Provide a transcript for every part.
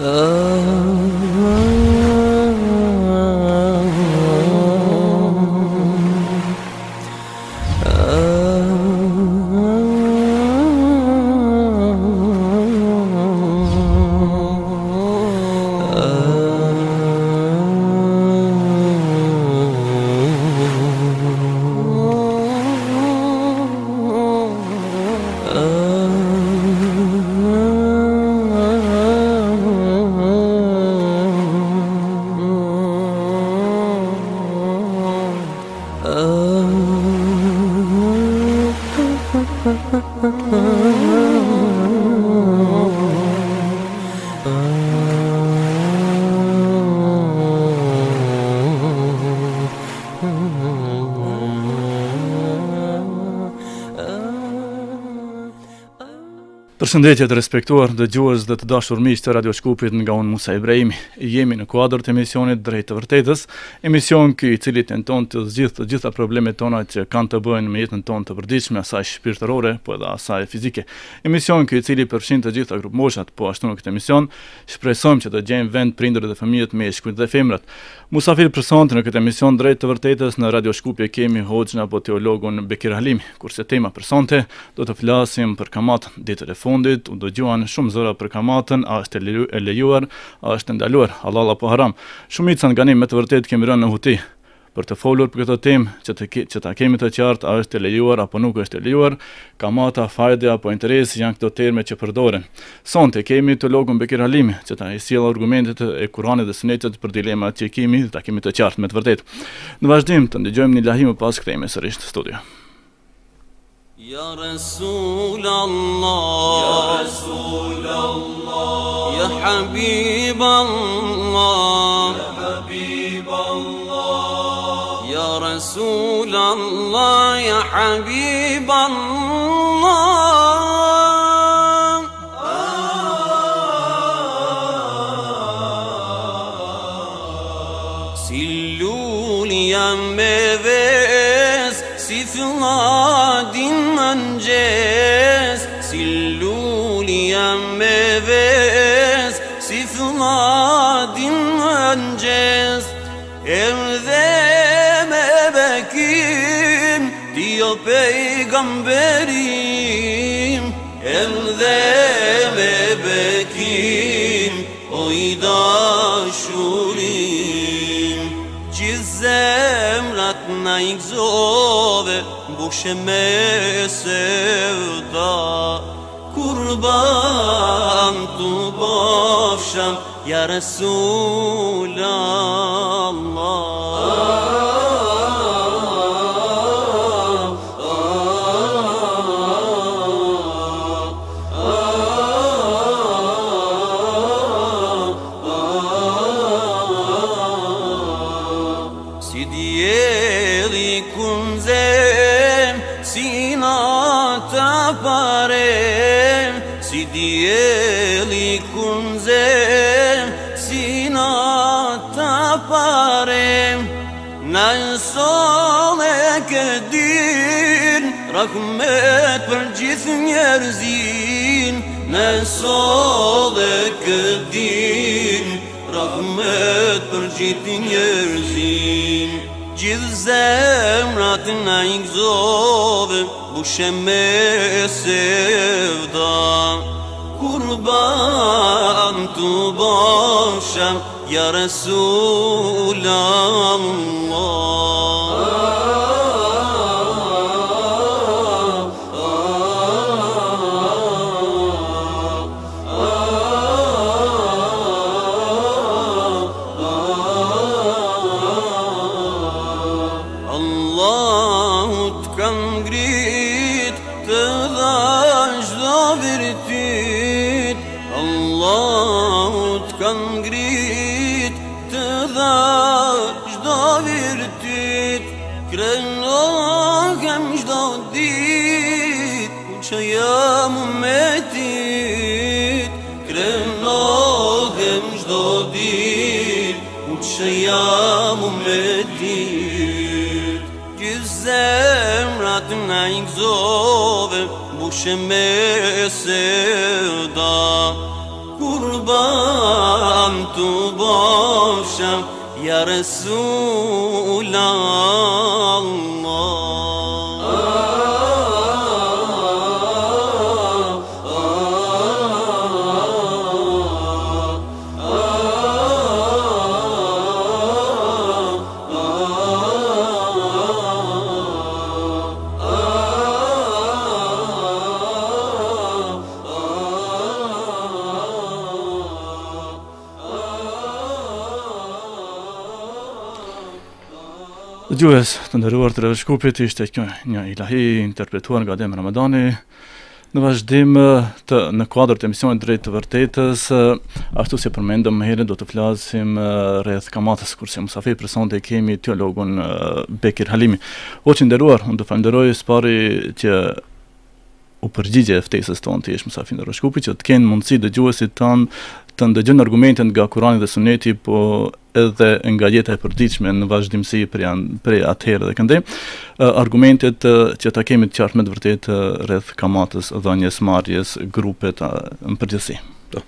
啊。Përshëndetje të respektuar dhe gjuhës dhe të dashur miq të Radio shkupit nga unë Musa Ibrahim. Jemi në kuadër të emisionit Drejtë të Vërtetës, emision që i cili tenton të zgjithë të gjitha problemet tona që kanë të bëjnë me jetën tonë të përditshme, asaj shpirtërore, po edhe asaj fizike. Emision që i cili përshin të gjitha grupë moshat, po ashtu në këtë emision shpresojmë që të gjejmë vend prindër dhe fëmijët me shkujt dhe femrat. Musafir Person në këtë emision Drejtë të Vërtetës në Radio Skupi kemi hoxhin apo teologun Bekir Halim, kurse tema personte do të flasim për kamat ditët e fundit u dëgjuan shumë zëra për kamatën, a është e lejuar, a është e ndaluar, Allah Allah po haram. Shumicën me të vërtet kemi rënë në huti për të folur për këtë temë që të që ta kemi të qartë a është e lejuar apo nuk është e lejuar, kamata, fajde apo interesi janë këto terme që përdoren. Sonte kemi të logun Bekir Halimi që ta i sjell argumentet e Kuranit dhe Sunetit për dilemat që kemi ta kemi të qartë me të vërtetë. Në vazhdim të ndëgjojmë një lajm pas kthimit sërish në studio. يا رسول الله يا رسول الله يا حبيب الله يا حبيب الله يا رسول الله يا حبيب الله peygamberim Evde bebekim Oyda şulim Cizem ratna igzove Buhşeme sevda Kurban tu bofşam Ya Resulallah din Rahmet për gjithë njerëzin Me so këtë din Rahmet për gjithë njerëzin Gjithë zemrat në i gëzove Bushe me se vda Kurban të bashem Ja Resul رنگ زوب بوش صدا قربان تو باشم یا الله dëgjues të nderuar të Revëshkupit, ishte kjo një ilahi interpretuar nga Adem Ramadani. Në vazhdim të në kuadrë të emisionit drejt të vërtetës, ashtu si përmendëm më herën, do të flasim rreth kamatës kurse Musafi, për sonë të kemi teologun Bekir Halimi. O që ndëruar, unë të së pari që u përgjigje e ftesës tonë të jeshë Musafi në Roshkupi, që të kenë mundësi dëgjuesit tanë të ndëgjën argumentin nga Kurani dhe Suneti, po edhe nga jetë e përdiqme në vazhdimësi prej atëherë dhe këndej, argumentet që ta kemi të qartë me të vërtet rrëth kamatës dhe marrjes marjes grupet në përgjësi. Po.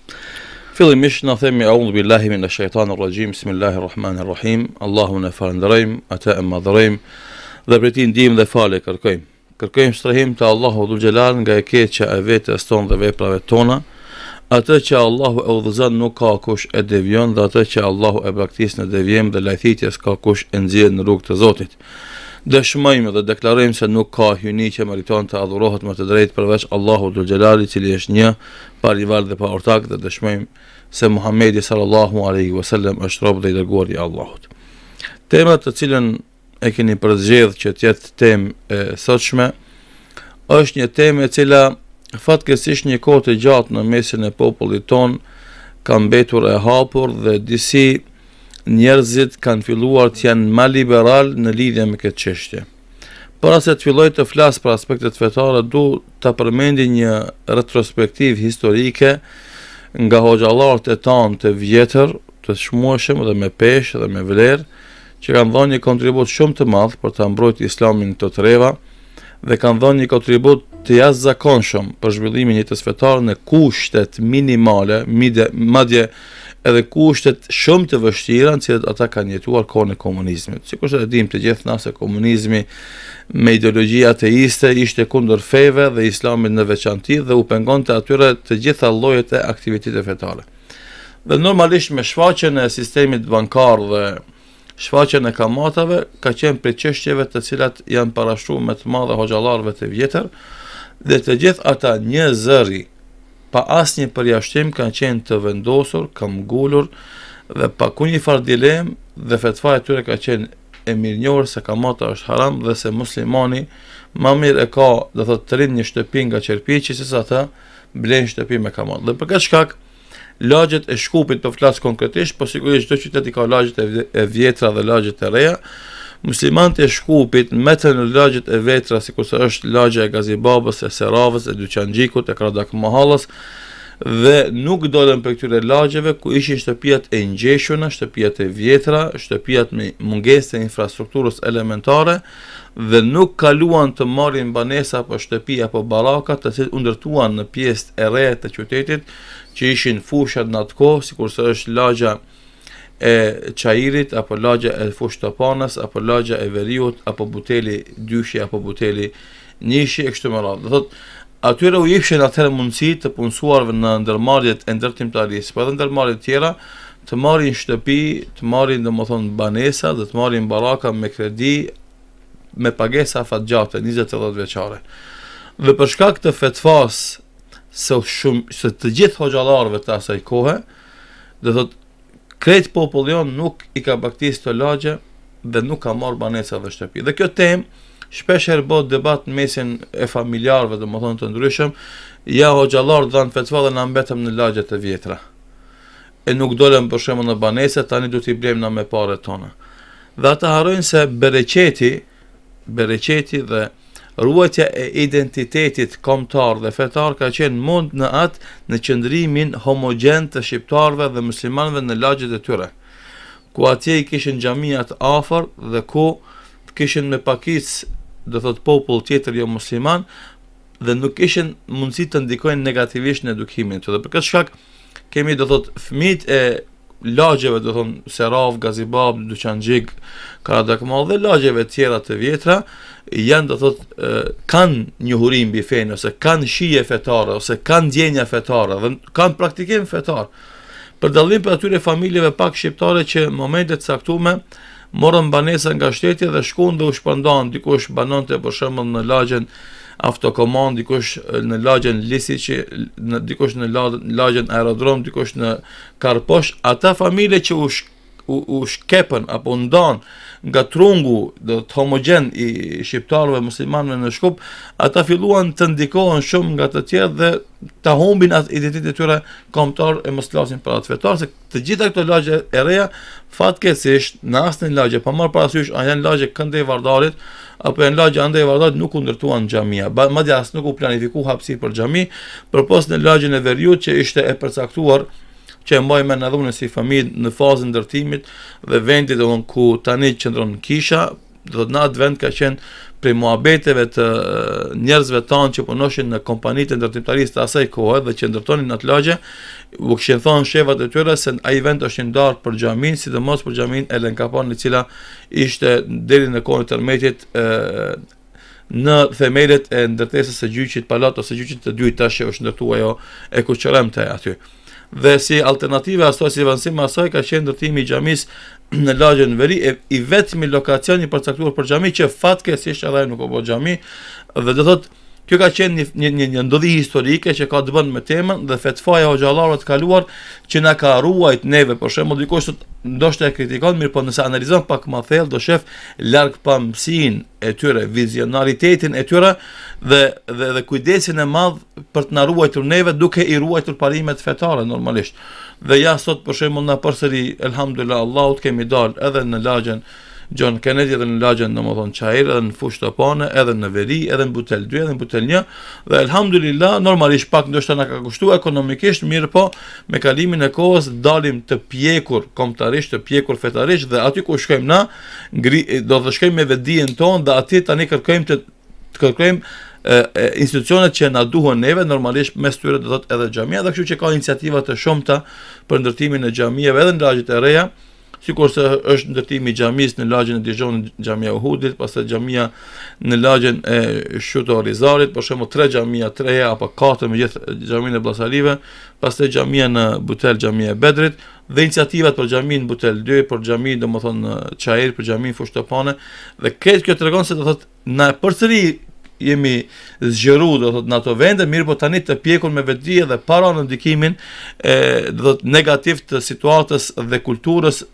Filim ish në themi a unë billahimin dhe shajtanë në rajim, bismillahirrahmanirrahim, Allahu në falë ata e madhërëjm, dhe për ti ndihim dhe falë e kërkojmë. Kërkojmë shtërëhim të Allahu dhu nga e keqë që e vetë e stonë dhe veprave tona, atë që Allahu e udhëzën nuk ka kush e devion dhe atë që Allahu e praktis në devjem dhe lajthitjes ka kush e nëzirë në rrug të Zotit. Dëshmojmë dhe deklarojmë se nuk ka hyni që meriton të adhurohet më të drejt përveç Allahu dhul Gjelali cili është një par i valë dhe pa ortak dhe dëshmojmë se Muhammedi sallallahu aleyhi vësallem është robë dhe i dërguar i Allahut. Temat të cilën e keni përzgjedh që tjetë tem e sëqme është një tem e cila Fatkesisht një kote gjatë në mesin e popullit ton ka betur e hapur dhe disi njerëzit kanë filluar të janë ma liberal në lidhje me këtë qështje. Para se të filloj të flasë për aspektet fetare, du të përmendi një retrospektiv historike nga hoxalart e tanë të vjetër, të shmueshëm dhe me peshë dhe me vlerë, që kanë dhënë një kontribut shumë të madhë për të mbrojtur islamin të treva dhe kanë dhënë një kontribut të jasë zakonshëm për zhvillimin e të svetarë në kushtet minimale, madje edhe kushtet shumë të vështiran që ata kanë jetuar kohën e komunizmit. Si kushtet e dim të gjithë nga se komunizmi me ideologi ateiste ishte kundur feve dhe islamit në veçanti dhe u pengon të atyre të gjitha lojët e aktivitit e fetale. Dhe normalisht me shfaqen e sistemit bankar dhe shfaqen e kamatave, ka qenë për qështjeve të cilat janë parashru me të madhe hoxalarve të vjetër, dhe të gjithë ata një zëri, pa asë një përjashtim kanë qenë të vendosur, kam gullur, dhe pa ku një farë dilem, dhe fetfa e tyre ka qenë e mirë njërë, se kamata është haram, dhe se muslimani ma mirë e ka dhe të të rinë një shtëpi nga qërpi, që sësë ata blenë shtëpi me kamata. Dhe për këtë shkak, lagjet e shkupit për po flasë konkretisht, po sigurisht të qytet i ka lagjet e vjetra dhe lagjet e reja, Muslimantë e Shkupit me të në lagjit e vetra si kusë është lagja e Gazibabës, e Seravës, e Duqanjikut, e Kradak Mahalës dhe nuk dolem për këtyre lagjeve ku ishin shtëpijat e njëshuna, shtëpijat e vjetra, shtëpijat me munges të infrastrukturës elementare dhe nuk kaluan të marrin banesa për shtëpija për barakat të si të undërtuan në pjesë e rejët të qytetit që ishin fushat në atë kohë si kusë është lagja e e çajirit apo lagja e fushtopanës apo lagja e veriut apo buteli dyshi apo buteli nishi e kështu me radhë. Do thot atyre u jepshin atëherë mundësi të punësuar në ndërmarrjet e ndërtimtarisë, po edhe ndërmarrje të tjera të marrin shtëpi, të marrin domethënë banesa dhe të marrin baraka me kredi me pagesa fatgjate 20-30 vjeçare. Dhe për shkak të fetfas së shumë së të gjithë hoxhallarëve të asaj kohe, do thot Kretë popull jon nuk i ka baktisë të lagje dhe nuk ka marrë banesa dhe shtëpi. Dhe kjo tem, shpesh herë bot debat në mesin e familjarve dhe më thonë të ndryshëm, ja ho gjallarë dhe në fetëva dhe në mbetëm në lagje të vjetra. E nuk dolem për në banese, tani du t'i blejmë në me pare tonë. Dhe ata harojnë se bereqeti, bereqeti dhe bereqeti, ruajtja e identitetit komtar dhe fetar ka qenë mund në atë në qëndrimin homogen të shqiptarve dhe muslimanve në lagjet e tyre, ku atje i kishin xhamiat afer dhe ku kishin me pakic dhe thot popull tjetër jo musliman dhe nuk ishin mundësi të ndikojnë negativisht në edukimin të dhe për këtë shkak kemi dhe thot fmit e lagjeve do thonë, Serav, Gazibab, Dyçanxhik, Karadakmal dhe lagjeve tjera të vjetra janë do thotë, kanë njohuri mbi fen ose kanë shije fetare ose kanë ndjenja fetare dhe kanë praktikim fetar. Për dallim për atyre familjeve pak shqiptare që në momentet caktuara morën banesa nga shteti dhe shkuan dhe u shpërndan dikush banonte për shembull në lagjen autokomand, dikush në lagjen Lisiqi, në, dikush në lagjen aerodrom, dikush në Karposh, ata familje që u, u, u shkepën apo ndonë nga trungu dhe të homogen i shqiptarëve muslimanëve në Shkup, ata filluan të ndikohen shumë nga të tjerë dhe të humbin atë identitet e tyre kombëtar e mësklasin për atë vetar, se të gjitha këto lagje e reja, fatke si ishtë në asë lagje, pa marë parasysh, a janë lagje kënde i vardarit, apo në lagje ande e vardat nuk u ndërtuan xhamia. Madje as nuk u planifiku hapsi për xhami, por në lagjen e Veriut që ishte e përcaktuar që e mbaj me në dhune si familë në fazë ndërtimit dhe vendit dhe unë ku tani qëndronë në kisha, dhe në atë vend ka qenë prej muabeteve të njerëzve tanë që punoshin në kompanit e ndërtimtarisë të asaj kohë dhe që ndërtonin në të lagje, u këshin thonë shevat e tyre se a i vend është një ndarë për gjamin, si dhe mos për gjamin e lënkapon në cila ishte deri në kohën tërmetit në themelit e ndërtesës e gjyqit palat ose gjyqit të dyjt tashë është ndërtu ajo e kuqërem të aty dhe si alternative asoj si vëndësime asoj ka qenë ndërtimi i gjamis në lagjën veri e i vetëmi lokacioni për caktuar për gjami që fatke si shqe edhe nuk po gjami dhe dhe thotë, Kjo ka qenë një, një, një ndodhi historike që ka të bënë me temën dhe fetfaja o gjallarët kaluar që në ka ruajt neve, për shemë, dy ndoshtë e kritikon, mirë për po nëse analizon pak ma thellë, do shef larkë për e tyre, vizionalitetin e tyre dhe, dhe, dhe kujdesin e madhë për të në ruajtur të neve duke i ruajtur të parimet fetare, normalisht. Dhe ja, sot për shemë, në përsëri, elhamdullat, Allahut kemi dalë edhe në lagjen, John Kennedy edhe në lagjën në më thonë qajrë, edhe në fushë të pane, edhe në veri, edhe në butel 2, edhe në butel 1, dhe elhamdulillah, normalisht pak në të nga ka kushtu, ekonomikisht, mirë po, me kalimin e kohës, dalim të pjekur, komptarisht, të pjekur, fetarisht, dhe aty ku shkojmë na, ngri, do të shkojmë me vedijen tonë, dhe aty tani kërkojmë të, të kërkojmë institucionet që na duhen neve normalisht me shtyrë do të thotë edhe xhamia, do të që ka iniciativa të shumta për ndërtimin e xhamive edhe në lagjet e reja, sikur se është ndërtimi i xhamis në lagjën e Dijonit, xhamia e Uhudit, pastaj xhamia në lagjën e Shuto Rizalit, por shumë tre xhamia tre apo katër me gjithë xhamin e pas pastaj xhamia në Butel, xhamia e Bedrit dhe iniciativat për xhamin në Butel 2, për xhamin domethënë Çajir, për xhamin Fushtopane dhe këtë kjo tregon se do thotë na përsëri jemi zgjeru do thot në ato vende, mirë po tani të pjekur me vetëri dhe para në ndikimin e, do thot negativ të situatës dhe kulturës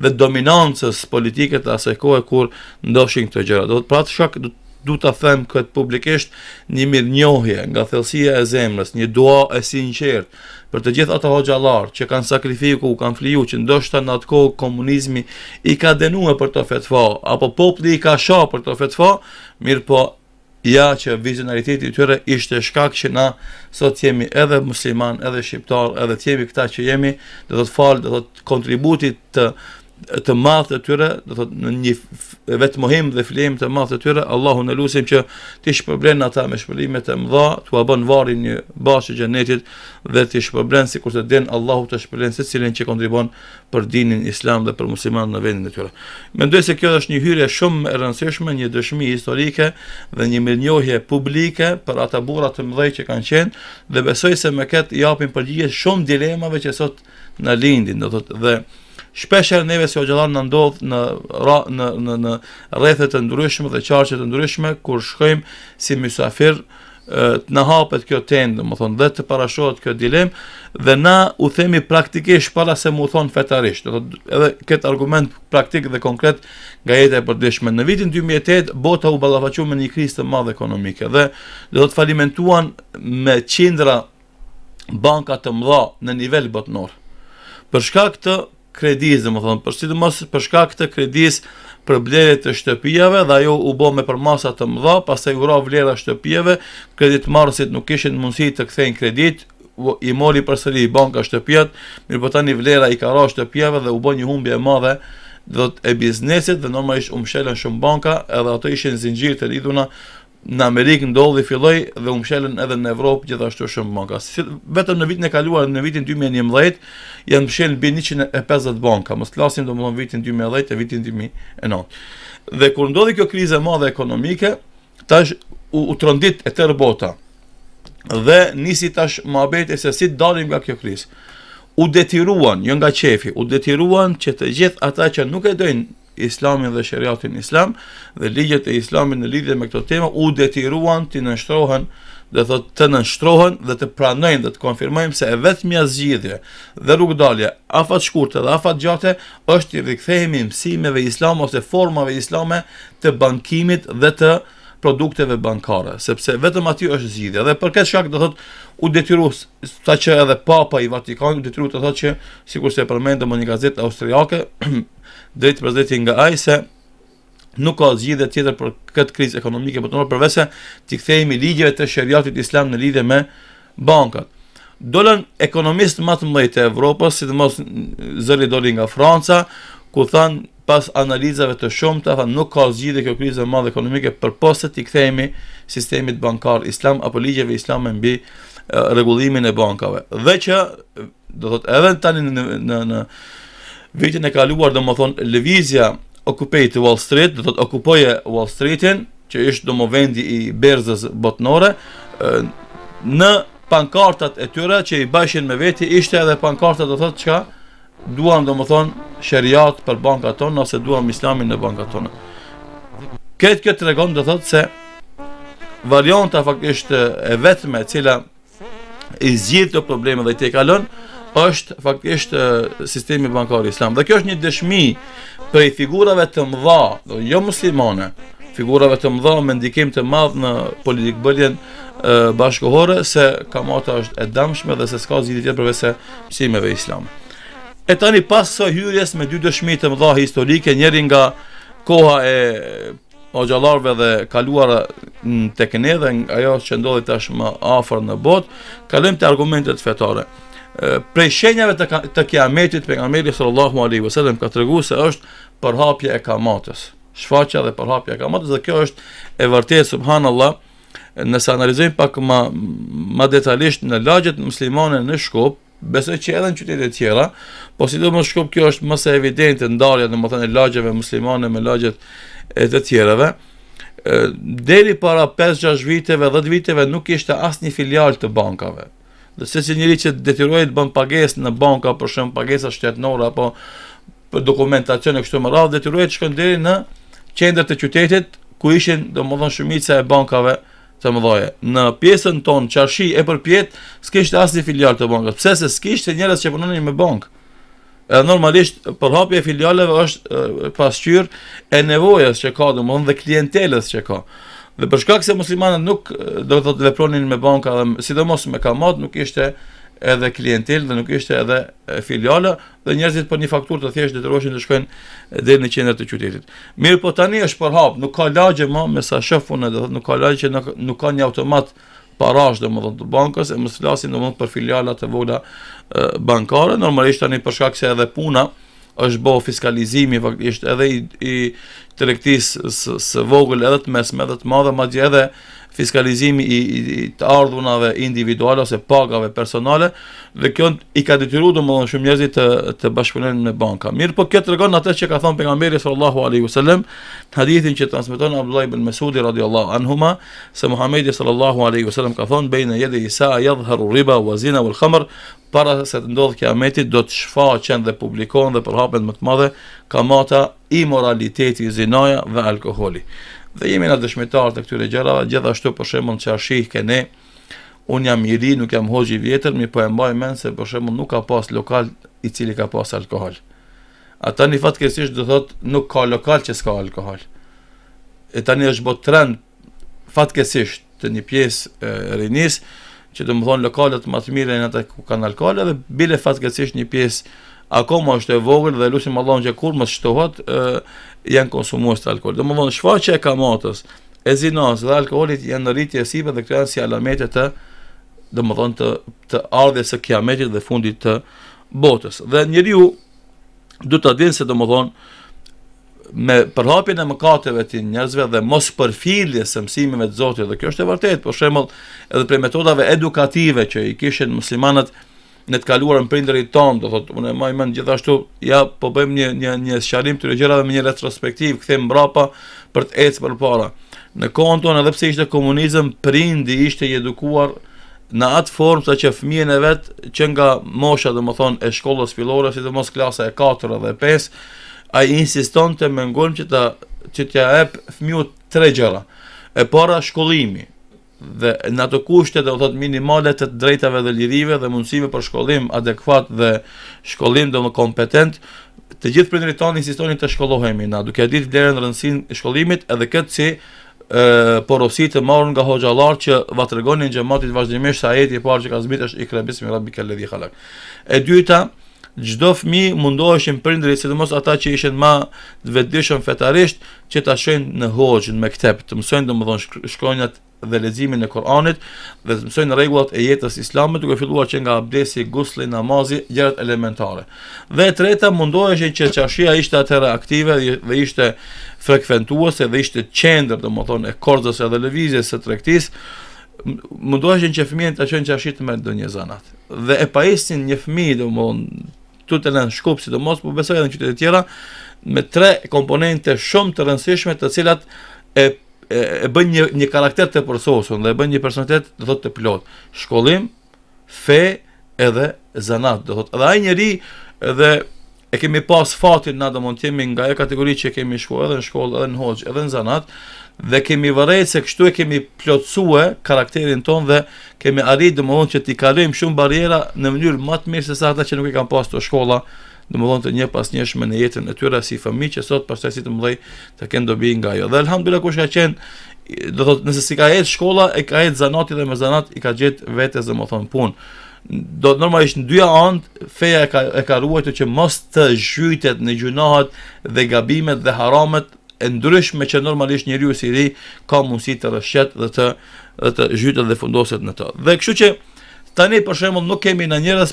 dhe dominancës politike të asaj kohe kur ndoshin këto gjëra. Do thot pra të shak do du të them këtë publikisht një mirë njohje nga thelsia e zemrës, një dua e sinqert për të gjithë ato hoxalar që kanë sakrifiku, kanë fliju, që ndoshta në atë kohë komunizmi i ka denue për të fetfa, apo popli i ka sha për të fetfa, mirë po ja që vizionaliteti tyre ishte shkak që na sot jemi edhe musliman, edhe shqiptar, edhe të jemi këta që jemi, dhe do të falë, dhe do të kontributit të të madh të tyre, do thot në një vetë dhe flem të madh të tyre, Allahu na lutem që ti shpërblen ata me shpëlimet të mëdha, t'u bën varrin një bashë xhenetit dhe ti shpërblen sikur të den Allahu të shpëlen secilin që kontribon për dinin Islam dhe për muslimanët në vendin e tyre. Mendoj se kjo është një hyrje shumë e rëndësishme, një dëshmi historike dhe një mirënjohje publike për ata burra të mëdhej që kanë qenë dhe besoj se me këtë japim përgjigje shumë dilemave që sot na lindin, do thot dhe, dhe shpesher neve si o gjelan në ndodhë në, në, në, në rethet të ndryshme dhe qarqet të ndryshme, kur shkojmë si mysafir, në hapet kjo tendë, më thonë, dhe të parashohet kjo dilem, dhe na u themi praktikisht para se mu thonë fetarisht, dhe edhe këtë argument praktik dhe konkret nga jetë e përdishme. Në vitin 2008, bota u balafaqu me një kristë madhe ekonomike, dhe dhe do të falimentuan me qindra bankat të mdha në nivel botnor. Për këtë kredis, dhe më thonë, për si të mos përshka këtë kredis për blerit të shtëpijave, dhe ajo u bo me për masa të mëdha, pas të i ura vlera shtëpijave, kredit marësit nuk ishin mundësi të kthejnë kredit, i mori për sëri i banka shtëpijat, mirë për po tani vlera i kara shtëpijave dhe u bo një humbje e madhe, dhe e biznesit dhe normalisht umshelen shumë banka edhe ato ishin zingjirë të riduna në Amerikë ndodhi filloi dhe u mshelën edhe në Evropë gjithashtu shumë banka. Si, vetëm në vitin e kaluar, në vitin 2011, janë mshelën mbi 150 banka. Mos lasim domthonë vitin 2010 e vitin 2009. Dhe kur ndodhi kjo krizë e madhe ekonomike, tash u, u trondit e tërë bota. Dhe nisi tash mohabet se si dalim nga kjo krizë. U detyruan, jo nga qefi, u detyruan që të gjithë ata që nuk e dojnë, Islamin dhe shëriatin Islam dhe ligjet e Islamin në lidhje me këto tema u detiruan të nështrohen dhe të të nështrohen dhe të pranojnë dhe të konfirmojnë se e vetë mja zgjidhje dhe rrugdalje afat shkurte dhe afat gjate është i rikthejmi mësimeve Islam ose formave Islame të bankimit dhe të produkteve bankare, sepse vetëm aty është zgjidhja dhe për këtë shkak do thotë u detyru saqë edhe papa i Vatikanit u detyru të thotë që sikur se përmendëm në një gazetë austriake drejtë për drejtë nga ai se nuk ka zgjidhje tjetër për këtë krizë ekonomike por më përse ti kthehemi ligjeve të shariatit islam në lidhje me bankat. Dolën ekonomistë më të mëdhtë të Evropës, sidomos zëri doli nga Franca, ku than pas analizave të shumta, thonë nuk ka zgjidhje kjo krizë e madhe ekonomike për postë ti kthehemi sistemit bankar islam apo ligjeve islame mbi rregullimin e bankave. Dhe që do thotë edhe tani në në në vitin e kaluar dhe më thonë Levizia okupejtë Wall Street, dhe të të okupoje Wall Streetin, që ishtë dhe vendi i berzës botnore, në pankartat e tyre që i bashin me veti, ishte edhe pankartat dhe thotë qka, duam dhe më thonë shëriat për banka tonë, nëse duam islamin në banka tonë. Këtë këtë regon dhe thotë se varionta fakt ishte e vetme cila i zhjith të probleme dhe i te kalonë, është faktisht sistemi bankar islam. Dhe kjo është një dëshmi për figurave të mëdha, do jo muslimane, figurave të mëdha me ndikim të madh në politikë bëljen bashkohore se kamata është e dëmshme dhe se s'ka zgjidhje tjetër përveç mësimeve islam. E tani pas së hyrjes me dy dëshmi të mëdha historike, njëri nga koha e ogjallarve dhe kaluar në tek ne ajo që ndodhi tashmë afër në botë, kalojmë te argumentet fetare prej shenjave të, të kiametit për nga meri sallallahu alaihi sallam ka të regu se është përhapje e kamatës shfaqja dhe përhapje e kamatës dhe kjo është e vërtet subhanallah nëse analizojmë pak ma, ma detalisht në lagjet muslimane në shkop besoj që edhe në qytetet tjera po si do më shkop kjo është mëse evident në darja në më thënë lagjeve muslimane me lagjet e të tjereve deri para 5-6 viteve, 10 viteve nuk ishte asë një filial të bankave dhe se si njëri që detyrojit bën pages në banka, për shumë pagesa shtetënora, apo për dokumentacion kështu më radhë, detyrojit deri në qendrët e qytetit, ku ishin dhe më dhënë shumica e bankave të më dhoje. Në pjesën tonë, çarshi e për pjetë, s'kishtë asë një filial të bankës, Pse se s'kishtë njerëz që punonin me bankë. E normalisht përhapje filialeve është pasqyrë e nevojës që ka, dhe më dhe klientelës që ka dhe për shkak se muslimanët nuk do të vepronin me banka dhe sidomos me kamot nuk ishte edhe klientel dhe nuk ishte edhe filiala dhe njerëzit për një fakturë të thjeshtë detyroheshin të shkojnë deri në qendrën të qytetit. Mirë, po tani është për hap, nuk ka lagje më me sa shofun edhe thotë nuk ka lagje që nuk, nuk ka një automat parash domethënë të bankës, e mos flasin domethënë për filiala të vogla bankare, normalisht tani për shkak se edhe puna është bo fiskalizimi faktisht edhe i, i të rektis së, së vogël edhe të mesme edhe të madhe ma gjë edhe fiskalizimi i, i, i të ardhunave individuale ose pagave personale dhe kjo i ka detyru do më shumë njerëzit të, të bashkëpunen në banka. Mirë po këtë regon në atë që ka thonë pejgamberi sallallahu alaihi wasallam, hadithin që transmeton Abdullah ibn Mesudi radhiyallahu anhuma se Muhammedi sallallahu alaihi wasallam ka thonë bejnë jedi isa jadhëru riba wazina ul khamër para se të ndodhë kja do të shfaqen dhe publikohen dhe përhapen më të madhe kamata imoraliteti, zinaja dhe alkoholi dhe jemi na dëshmitarë të këtyre gjërave, gjithashtu për shembull që arshih ke ne, un jam i ri, nuk jam hoxhi i vjetër, mi po e mbaj mend se për shembull nuk ka pas lokal i cili ka pas alkool. Ata në fatë kërësisht dhe thotë nuk ka lokal që s'ka alkohol. E tani është bot trend fatkesisht të një pjesë rinis që të më thonë lokalet më të mire në ata ku kanë alkohol edhe bile fatkesisht një pjesë akoma është e vogël dhe lusim Allahun që kur më shtohat, janë konsumues të alkoolit. Domthonë shfaqja e kamatës, e zinos dhe alkoolit janë në rritje si dhe krijojnë si alarmete të domthonë të të ardhes së kiametit dhe fundit të botës. Dhe njeriu du të adin se do më thonë me përhapjen e mëkateve të njerëzve dhe mos përfilje së mësimeve të Zotit dhe kjo është e vërtet, për po shembull edhe prej metodave edukative që i kishin muslimanët në të kaluarën prindërit tonë, do thotë, unë e maj mend gjithashtu, ja, po bëjmë një, një, një sëqarim të regjerave me një retrospektiv, këthe mbrapa për të ecë për para. Në kohën tonë, edhe pse ishte komunizm, prindi ishte i edukuar në atë formë sa që fëmijën e vetë që nga mosha dhe më thonë e shkollës filore, si dhe mos klasa e 4 dhe 5, a i insiston të mengon që të, që të epë fëmiju të gjera. E para shkollimi, dhe në ato kushte do thot minimale të drejtave dhe lirive dhe mundësive për shkollim adekuat dhe shkollim do më kompetent të gjithë prindërit tonë insistonin të shkollohemi na duke e ditë vlerën rëndësinë e shkollimit edhe këtë si e, porosi të marrën nga hoxhallar që va tregonin xhamatit vazhdimisht sa ajeti i parë që ka zbritur ikra bismi rabbikal ladhi khalaq e dyta çdo fëmijë mundoheshin prindërit, sidomos ata që ishin më të vetëdijshëm fetarisht, që ta shënojnë në hoqën me këtep, të mësojnë domosdoshmë shk shkronjat dhe leximin e Kuranit dhe të mësojnë rregullat e jetës islame duke filluar që nga abdesi, gusli, namazi, gjërat elementare. Dhe e treta mundoheshin që qashia ishte atëre aktive dhe ishte frekventuose, dhe ishte qendër domosdoshmë e korzës dhe lëvizjes së tregtisë mundoheshin që fëmijët të shohin çashit me donjë zanat. Dhe e paisin një fëmijë domthon këtu të lënë shkup, si të mos, po besoj edhe në qytetet tjera, me tre komponente shumë të rëndësishme të cilat e, e, e bën një, një karakter të përsosun dhe e bën një personalitet dhe thot të plot. Shkollim, fe edhe zanat, dhe thot. Dhe ajë njëri dhe e kemi pas fatin na do mund të jemi nga e kategori që kemi shkuar edhe në shkollë, edhe në hoxh, edhe në zanat, dhe kemi vërejt se kështu e kemi plotësue karakterin ton dhe kemi arrit dhe më dhonë që t'i kalim shumë barjera në mënyrë matë mirë se sa ata që nuk i kam pas të shkolla dhe më dhonë të një pas njëshme në jetën e tyra si fëmi që sot pas të si të mëdhej të kënë dobi nga jo dhe bila kush ka qenë do thot nëse si ka jetë shkolla e ka jetë zanati dhe me zanat i ka gjetë vete zë më thonë punë do të normalisht në dyja ant feja e ka e ka ruajtur që mos të zhytet në gjunohat dhe gabimet dhe haramet e ndryshme që normalisht njeriu i ri ka mundësi të rrshet dhe të dhe të zhytet dhe fundoset në to. Dhe kështu që tani për shembull nuk kemi në njerëz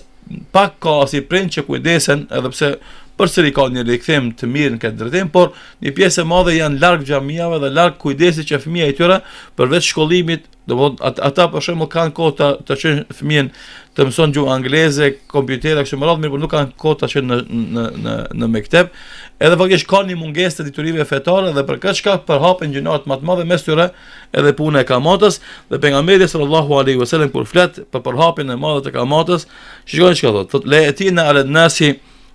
pak ka si prind që kujdesen edhe pse përsëri ka një rikthem të mirë në këtë drejtim, por një pjesë e madhe janë larg xhamive dhe larg kujdesit që fëmia i tyre përveç shkollimit, domthon ata për shembull kanë kohë të të çojnë fëmijën të mëson gjuhë angleze, kompjuter apo çfarë më, por nuk kanë kota që në në në në mektep. Edhe vogël është kanë një mungesë të diturive fetare dhe për këtë çka përhapen gjinat më të mëdha mes tyre, edhe puna e kamatos dhe pejgamberi sallallahu alaihi wasallam kur flet për përhapjen e madhe të kamatos, shikojnë çka thotë. Thotë la'atina ala an-nasi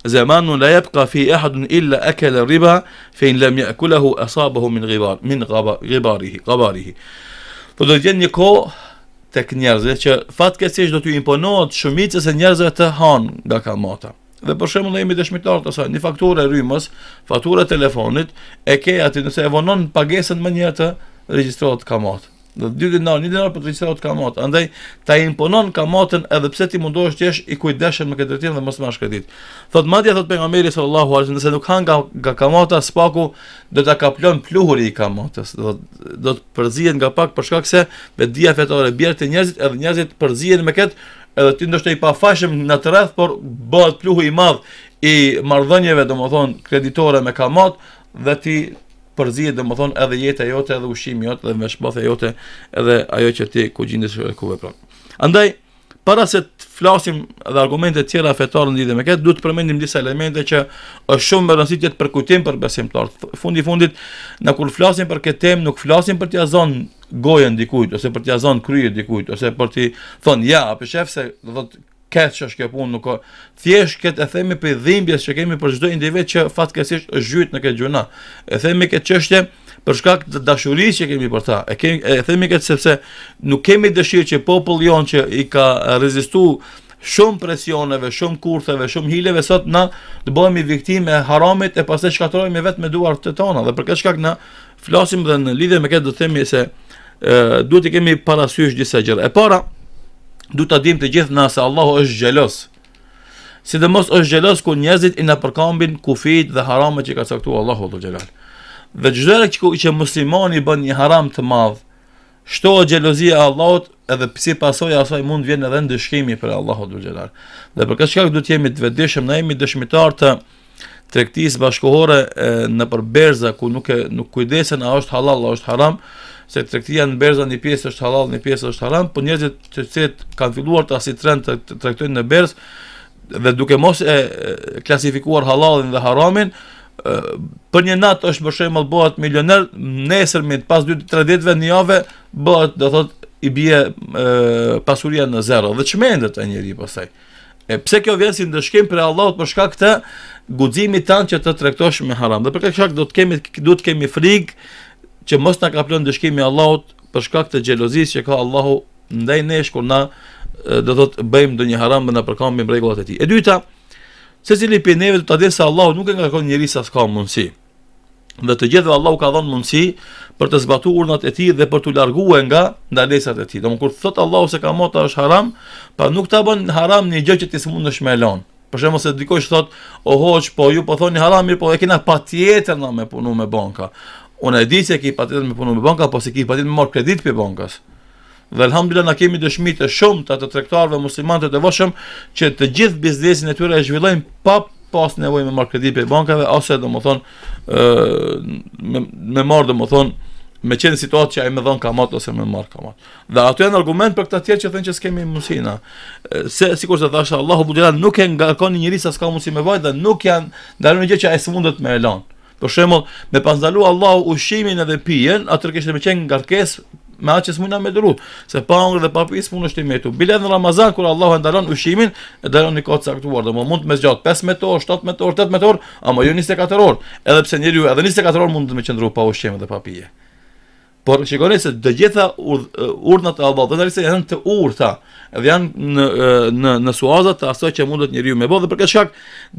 zamanu la yabqa fi ahad illa akala riba fa in lam ya'kulahu asabahu min ghibar min ghibarihi qabarihi. Po do të jeni ko tek njerëzve që fatkesish do t'ju imponohet shumicës e njerëzve të hanë nga kamata. Dhe për shembull në jemi dëshmitar të saj, një fakturë e rrymës, fakturë e telefonit, e ke ati nëse e vonon pagesën më njerë të regjistrohet kamata dhe 2 dinar, 1 dinar për të të kamatë. Andaj, ta imponon kamatën edhe pse ti mundohesh të jesh i kujdeshen me këtë drejtim dhe mos marrësh kredit. Thot madje thot pejgamberi sallallahu alaihi wasallam, nëse nuk han nga, kamata, spaku do ta kaplon pluhuri i kamatës. Do do të përzihet nga pak për shkak se me dia fetore bjerë të njerëzit edhe njerëzit përzihen me këtë edhe ti ndoshta i pafashëm në të rreth, por bëhet pluhu i madh i marrëdhënieve, domethënë kreditore me kamat dhe ti përzihet domethën edhe jeta jote edhe ushimi jote edhe veshmëtia jote edhe ajo që ti ku gjendesh ku vepron. Andaj para se të flasim dhe argumente të tjera fetare ndihme me këtë duhet të përmendim disa elemente që është shumë rëndësishme të përkujtim për besimtarët. Fundi fundit na kur flasim për këtë temë nuk flasim për të azon gojën dikujt ose për të azon kryet dikujt ose për të thonë ja, për shef se do të që është kjo punë, nuk thjesht këtë e themi për dhimbjes që kemi për çdo individ që fatkeqësisht është zhyt në këtë gjuna. E themi këtë çështje për shkak të dashurisë që kemi për ta. E kemi e themi këtë sepse nuk kemi dëshirë që populli jonë që i ka rezistuar shumë presioneve, shumë kurtheve, shumë hileve sot na të bëhemi viktimë e haramit e pastaj shkatrohemi vetëm me duart të tona dhe për këtë shkak na flasim dhe në lidhje me këtë do të themi se duhet të kemi parasysh disa gjëra. E para, du të dim të gjithë nëse Allahu është gjelos. Si dhe mos është gjelos ku njëzit i në përkambin kufit dhe haramet që ka saktu Allahu dhe gjelal. Dhe gjithë që ku i që muslimoni bën një haram të madhë, shto e gjelozi e Allahot edhe pësi pasoj asoj mund vjen edhe në dëshkimi për Allahu dhe gjelal. Dhe për kështë kakë du të jemi të vedishëm, në jemi dëshmitar të trektis bashkohore në përberza ku nuk kujdesen a është halal, a është haram, se trektia në berza një pjesë është halal, një pjesë është haram, por njerëzit që cilët kanë filluar të asit trend të tregtojnë në berz, dhe duke mos e klasifikuar halalin dhe haramin, për një natë është më shumë të bëhet milioner, nesër me pas 2-3 ditëve një javë bëhet, do thotë, i bie pasuria në zero dhe çmendet e njëri pastaj. E pse kjo vjen si ndëshkim për Allahut për shkak të guximit tan që të tregtosh me haram. Dhe për këtë shkak do të kemi do të kemi frikë që mos na kaplon dëshkimi i Allahut për shkak të xhelozisë që ka Allahu ndaj nesh kur na do thot bëjmë ndonjë haram në përkambim rregullat e tij. E dyta, secili prej neve do të di se Allahu nuk e ngarkon njerisë sa s'ka mundsi. Dhe të gjithëve Allahu ka dhënë mundësi për të zbatuar urdhat e tij dhe për të larguar nga ndalesat e tij. Domthonë kur thot Allahu se ka mota është haram, pa nuk ta bën haram një gjë që ti s'mundesh me lon. Për shembull se dikush thot, "O hoç, po ju po thoni haram, mirë po e kena patjetër na me punu me banka." Unë e di se ki patit me punu me banka, po se ki patit me marë kredit për bankas. Dhe alhamdulillah na kemi dëshmi të shumë të të trektarve muslimat të të voshëm që të gjithë biznesin e tyre e zhvillojnë pa pas nevoj me marë kredit për bankave, ose dhe më thonë me, me marë dhe më thonë me qenë situatë që ai më dhon dhonë kamat ose më marr kamat. Dhe ato janë argument për këta tjerë që thënë që s'kemi mësina. Se, sikur të thashë Allahu subhanahu nuk e nga kanë njëri sa s'ka mësi me vaj dhe nuk janë, dhe nuk janë, dhe nuk janë, dhe nuk Për shembull, me pas ndalu Allahu ushqimin edhe pijen, atë kishte më qenë ngarkes me atë që s'mujna me dëru, se pa angrë dhe pa pisë punë është i metu. Bile në Ramazan, kur Allahu e ndalon ushimin, e ndalon një kohë caktuar, dhe më mund të me zgjatë 5 metor, 7 metor, 8 metor, ama jo 24 orë, edhe pse njëri ju edhe 24 orë mund të me qëndru pa ushqim dhe pa pije. Por shikoni se të gjitha urdhnat e Allahut do se janë të urtha dhe janë në në në suaza të asaj që mundot njeriu me dhe për këtë shkak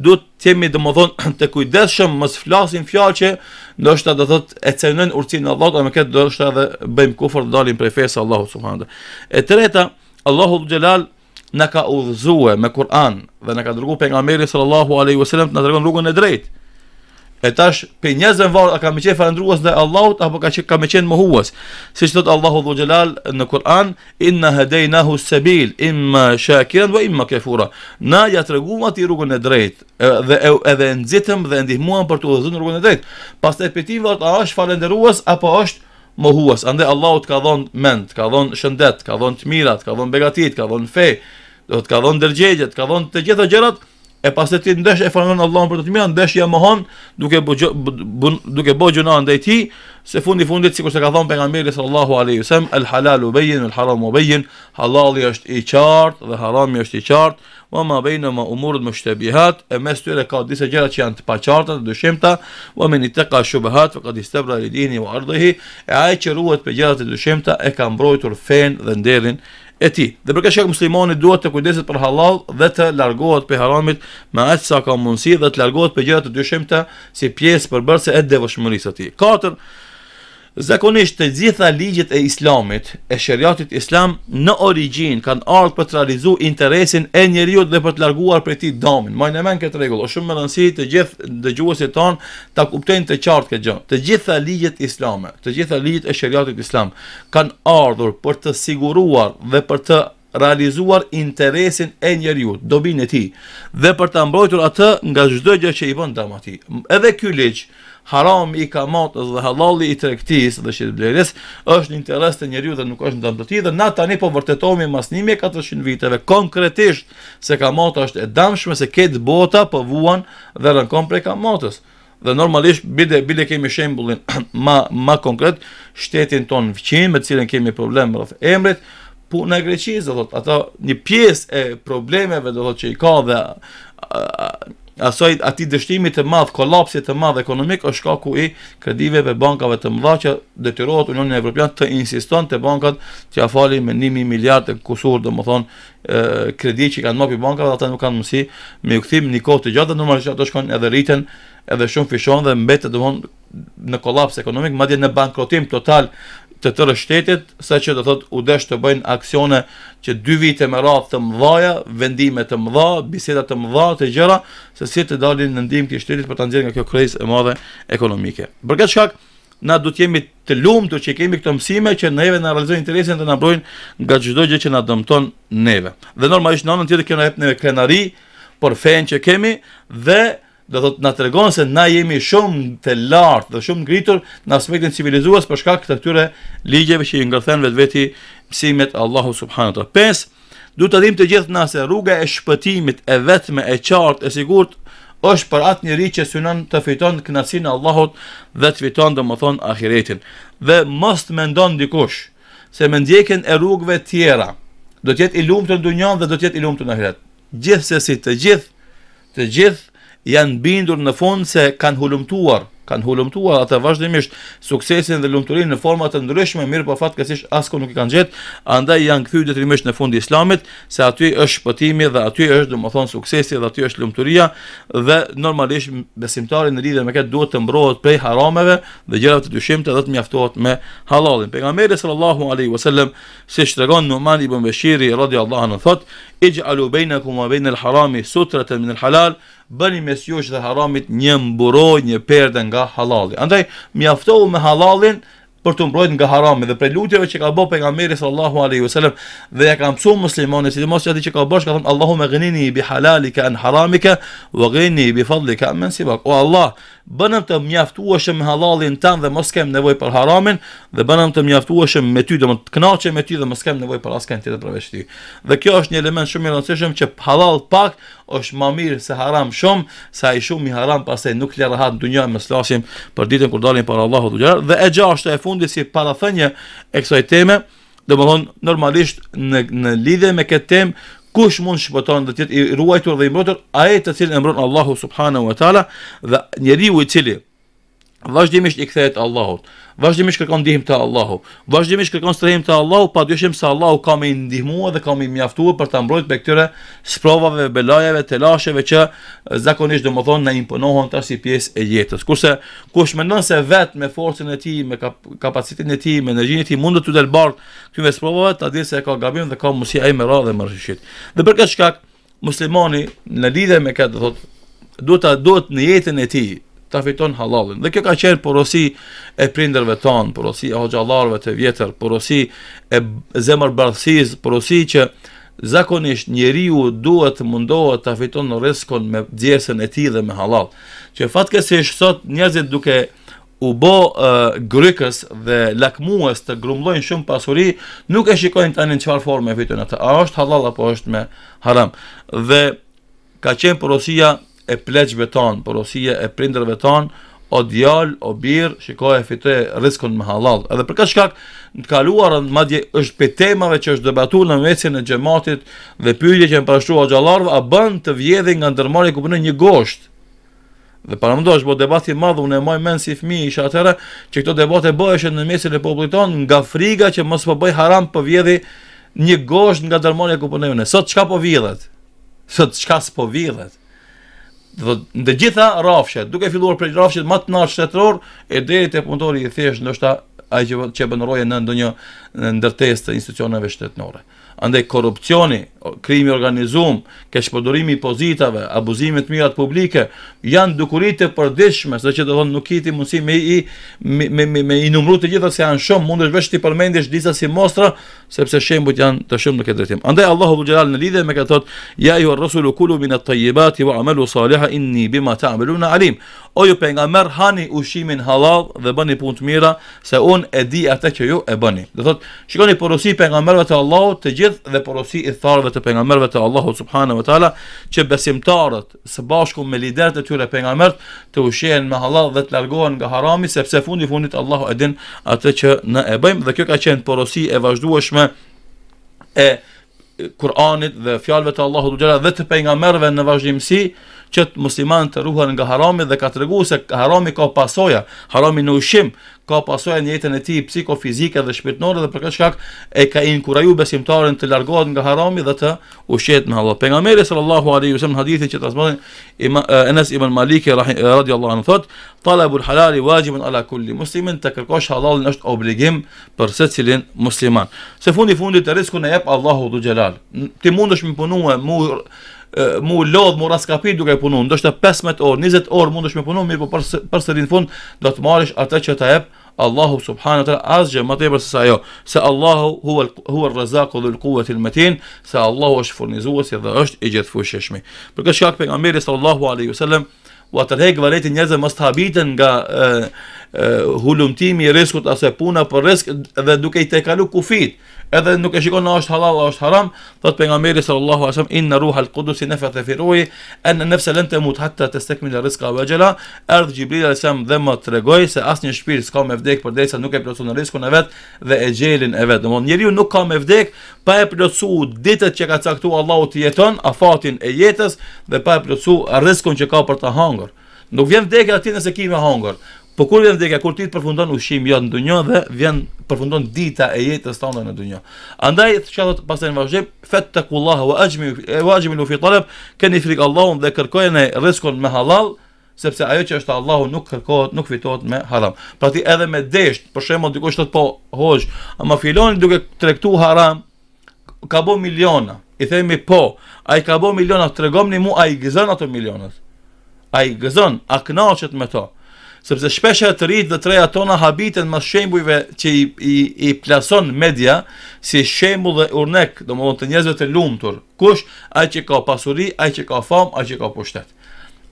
duhet të jemi domosdhom të kujdesshëm mos flasim fjalë që ndoshta do thotë e cënojnë urtin e Allahut, më këtë do të bëjmë kufër dhe dalim prej fesë Allahu subhanahu. E treta, Allahu xhelal na ka udhëzuar me Kur'an dhe na ka dërguar pejgamberin sallallahu alaihi wasallam të na tregon rrugën e drejtë. E tash pe njerëzve varet a ka më qenë falëndrues ndaj Allahut apo ka qenë ka më qenë mohues. Siç thot Allahu dhul Jalal në Kur'an, inna hadaynahu as-sabil imma shakiran wa imma kafura. Na ja treguam ti rrugën e drejtë dhe edhe e nxitëm dhe ndihmuam për të udhëzuar në rrugën e drejtë. Pastaj pe ti vart a është falëndrues apo është mohues. Ande Allahu të ka dhënë mend, ka dhënë shëndet, ka dhënë të mirat, ka dhënë begatit, ka dhënë fe, do të ka dhënë dërgjegje, ka dhënë të gjitha gjërat, e pas të ti ndesh e falenderon Allahun për të të mira, ndesh ja mohon duke bu, duke gjuna ndaj tij, se fundi fundit sikur se ka thënë pejgamberi sallallahu alaihi wasallam, al halalu bayyin wal haramu bayyin, halali është i qartë dhe harami është i qartë, wa ma baina ma më mushtabihat, e mes tyre ka disë gjëra që janë të paqarta, të dyshimta, wa min shubehat, shubahat faqad istabra li dini wa ardhihi, ai që ruhet për gjërat e dyshimta e ka mbrojtur fen dhe nderin e tij. Dhe për këtë që muslimani duhet të kujdeset për halal dhe të largohet për haramit me aq sa ka mundësi dhe të largohet për gjëra të dyshimta si pjesë përbërëse e devotshmërisë së tij. Katër, Zakonisht të gjitha ligjet e Islamit, e shariatit Islam në origjinë kanë ardhur për të realizuar interesin e njerëzit dhe për të larguar prej tij dëmin. Mo në men këtë rregull, është shumë e rëndësi të gjithë dëgjuesit tan ta kuptojnë të qartë këtë gjë. Të gjitha ligjet islame, të gjitha ligjet e shariatit Islam kanë ardhur për të siguruar dhe për të realizuar interesin e njeriut, dobin e ti, dhe për ta mbrojtur atë nga çdo gjë që i bën dëm atij. Edhe ky ligj, haram i kamatës dhe halali i trektis dhe shitbleris, është një interes të njeriu dhe nuk është ndëmë të ti dhe na tani po vërtetomi mas 1400 viteve konkretisht se kamata është e damshme se ketë bota për vuan dhe rënkom prej kamatës dhe normalisht bide bide kemi shembullin ma ma konkret shtetin ton vqin me cilën kemi problem rëfë emrit po e Greqisë do thot ato një pjesë e problemeve do thot që i ka dhe asoj ati dështimit të madh, kolapsit të madh ekonomik, është ka ku i kredive të bankave të mëdha që detyrohet Unionin Evropian të insiston të bankat që afali me nimi miliard të kusur, dhe më thonë, kredi që kanë marrë bankave, ata nuk kanë mësi me u kthim një kohë të gjatë, dhe që ato shkon edhe rriten, edhe shumë fishon dhe mbetë, dhe në kolaps ekonomik, madje në bankrotim total të tërë shtetit, sa që të thot u desh të bëjnë aksione që dy vite me radhë të mëdha, vendime të mëdha, biseda të mëdha të gjëra, se si të dalin në ndihmë të shtetit për ta nxjerrë nga kjo krizë e madhe ekonomike. Për këtë shkak na duhet të jemi të lumtur që kemi këto mësime që neve na realizojnë interesin dhe na mbrojnë nga çdo gjë që na dëmton neve. Dhe normalisht anën tjetër kemi ne krenari, por fen që kemi dhe do thot na tregon se na jemi shumë të lartë dhe shumë ngritur në aspektin civilizues për shkak të këtyre ligjeve që i ngrohen vetveti mësimet Allahu subhanahu wa 5. Duhet të dimë të gjithë na se rruga e shpëtimit e vetme e qartë e sigurt është për atë njëri që synon të fiton kënaqësinë e Allahut dhe të fiton domethën ahiretin. Dhe mos të mendon dikush se me ndjekjen e rrugëve tjera do të jetë i lumtur në dunjë dhe do të jetë i lumtur në ahiret. Gjithsesi, të gjithë, të gjithë janë bindur në fond se kanë hulumtuar, kanë hulumtuar ata vazhdimisht suksesin dhe lumturinë në forma të ndryshme, mirë po fatë kësish asko nuk i kanë gjetë, andaj janë kthyer detyrimisht në fund islamit, se aty është shpëtimi dhe aty është thonë suksesi dhe aty është lumturia dhe normalisht besimtari në lidhje me këtë duhet të mbrohet prej harameve dhe gjërave të dyshimta dhe të mjaftohet me hallallin. Pejgamberi sallallahu alaihi wasallam se shtregon Numan ibn Bashiri radhiyallahu anhu thotë: "Ij'alū bainakum wa bainal harami sutratan min al-halal" bëni mes jush dhe haramit një mburoj një perde nga halali. Andaj, mjaftohu me halalin për të mbrojt nga harami dhe prej lutjeve që ka bo për nga meri sallallahu alaihi wasallam dhe ja ka mësu muslimoni, si të mos që ati që ka bosh, ka thëmë Allahume gënini i bi halalika në haramika, vë gënini i bi fadlika në mensibak. O Allah, bënëm të mjaftuashëm me halalin tanë dhe mos kem nevoj për haramin, dhe bënëm të mjaftuashëm me ty, dhe më të knaqem me ty dhe mos kem nevoj për asken tjetër përveç ty. Dhe kjo është një element shumë i rëndësishëm që halal pak është më mirë se haram shumë, se ai shumë i haram pastaj nuk le rahat në dunjë me slasim për ditën kur dalim para Allahut dhe gjallë. Dhe e gjashta e fundit si parathënie e kësaj teme, domthon normalisht në në lidhje me këtë temë kush mund shpëton dhe tjetë i ruajtur dhe i mbrotur, aje të cilin e mbron Allahu subhanahu wa ta'ala dhe njeri u i cilin vazhdimisht i kthehet Allahut, vazhdimisht kërkon ndihmë të Allahut, vazhdimisht kërkon strehim të Allahut, padyshim se Allahu ka më ndihmuar dhe ka më mjaftuar për ta mbrojtur me këtyre sprovave, belajeve, telasheve që zakonisht domethënë na imponohen tash si pjesë e jetës. Kurse kush mendon se vetë me forcën e tij, me kap kapacitetin e tij, me energjinë e tij mund të dalë bardh këtyre sprovave, ta di se ka gabim dhe ka mosia ai me radhë dhe me Dhe për këtë shkak muslimani në lidhje me këtë thotë duhet ta duhet në jetën e tij ta fiton hallallin. Dhe kjo ka qenë porosi e prindërve tan, porosi e hoxhallarëve të vjetër, porosi e zemër bardhësisë, porosi që zakonisht njeriu duhet të mundohet ta fiton rreskon me djersën e tij dhe me hallall. Që fatkesish sot njerëzit duke u bë uh, grykës dhe lakmues të grumbullojnë shumë pasuri, nuk e shikojnë tani në çfarë forme fiton atë. A është hallall apo është me haram? Dhe ka qenë porosia e pleqve ton, porosia e prindrëve ton, o djal, o bir, shikoj e fitoj riskun me halal. Edhe për këtë shkak, në të kaluar, madje është pe temave që është debatu në mesin e gjematit dhe pyrje që në prashtu o a bën të vjedhin nga ndërmarje ku përnë një gosht. Dhe para më është bo debati madhë, unë e moj menë si fmi i atëra, që këto debate bëheshe në mesin e popullit ton nga friga që mos përbëj po haram për vjedhi një gosht nga ndërmarje ku përnë Sot, qka po vjedhet? Sot, qka s'po vjedhet? Do të gjitha rrafshe, duke filluar prej rrafshit më të natë shtetror e deri te punëtori i thjesht ndoshta ai që që bën rroje në ndonjë ndërtesë të institucioneve shtetënore. Andaj korrupsioni, krimi i organizuar, keqpërdorimi i pozitave, abuzimet të mira publike janë dukuritë të përditshme, sa që do të thonë nuk i mundësi me i me me me, me i numëruar të gjitha se janë shumë, mundesh vetë të përmendesh disa si mostra sepse shembujt janë të shumë në këtë drejtim. Andaj Allahu Dhul Jalal në lidhje me këtë thotë: "Ya ja, ayyuhar rasulu kulu min at-tayyibati wa'malu salihan inni bima ta'maluna ta alim." O ju pejgamber, hani ushqimin halal dhe bëni punë të mira, se unë e di atë që ju e bëni. Do thotë, shikoni porosi pejgamberëve të Allahut të gjithë dhe porosi i tharëve të pejgamberëve të Allahut subhanahu wa taala që besimtarët së bashku me liderët e tyre pejgambert të ushqehen me halal dhe të largohen nga harami sepse fundi fundit Allahu e din atë që ne e bëjmë dhe kjo ka qenë porosi e vazhdueshme e Kur'anit dhe fjalëve të Allahut xhala dhe të pejgamberëve në vazhdimsi, që të musliman të ruhen nga harami dhe ka të regu se harami ka pasoja, harami në ushim, ka pasoja një jetën e ti psikofizike dhe shpirtnore dhe për këtë shkak e ka inkuraju besimtarën të largohet nga harami dhe të ushet me Allah. Për nga meri sallallahu alaihi usim në hadithi që të Enes Ibn Maliki radiallahu anë thot, talabur halari wajibin ala kulli muslimin të kërkosh halalin është obligim për se cilin musliman. Se fundi fundi të risku në jep Allahu dhu gjelal. Ti mund është më punu e mu mu lodh, mu raskapit duke punu, ndështë 15 orë, 20 orë mundësh me punu, mirë po përse sërin fund, do të marish atë që të ebë Allahu subhanahu wa azgjë, më të e përse sa jo, se Allahu huë rëzakë dhe lëkuvët il metin, se Allahu është furnizuasi dhe është i gjithë fushëshmi. Për kështë shkak pejgamberi sallallahu alaihi wasallam u atërhejkë vëlejti njëzë më stabitën nga hulumtimi i riskut asaj puna për risk dhe duke i tekalu kufit edhe nuk e shikon na është halal apo është haram thot pejgamberi sallallahu alaihi wasallam inna ruha alqudus nafatha fi ruhi an nafs lan tamut hatta tastakmil rizqa wa jala erdh jibril alaihi wasallam dhe më tregoi se asnjë shpirt s'ka me vdek përderisa nuk e plotson riskun e vet dhe e gjelin e vet domthonjë njeriu nuk ka me vdek pa e plotsu ditët që ka caktuar Allahu të jeton afatin e jetës dhe pa e plotsu riskun që ka për të hangur Nuk vjen vdekja aty nëse ki me hangur. Po kur vjen vdekja, kur ti të përfundon ushqimi jot në dunjë dhe vjen përfundon dita e jetës tonë në dunjë. Andaj çfarë do të pasën vazhdim, fattakullahu wa ajmi e vajmi në fitr, keni frik Allahu dhe kërkojeni rrezikun me halal, sepse ajo që është Allahu nuk kërkohet, nuk fitohet me haram. Pra ti edhe me desht, për shembull dikush thotë po hoj, ama filoni duke tregtu haram, ka bë miliona. I themi po, ai ka bë miliona, tregomni mu ai gëzon ato milionat. Ai gëzon, aknaqet me to sepse shpesh e të rritë dhe treja tona habiten më shembujve që i, i, i plason media si shembu dhe urnek, do më dhënë të njëzve të lumëtur, kush, a që ka pasuri, a që ka famë, a që ka pushtet.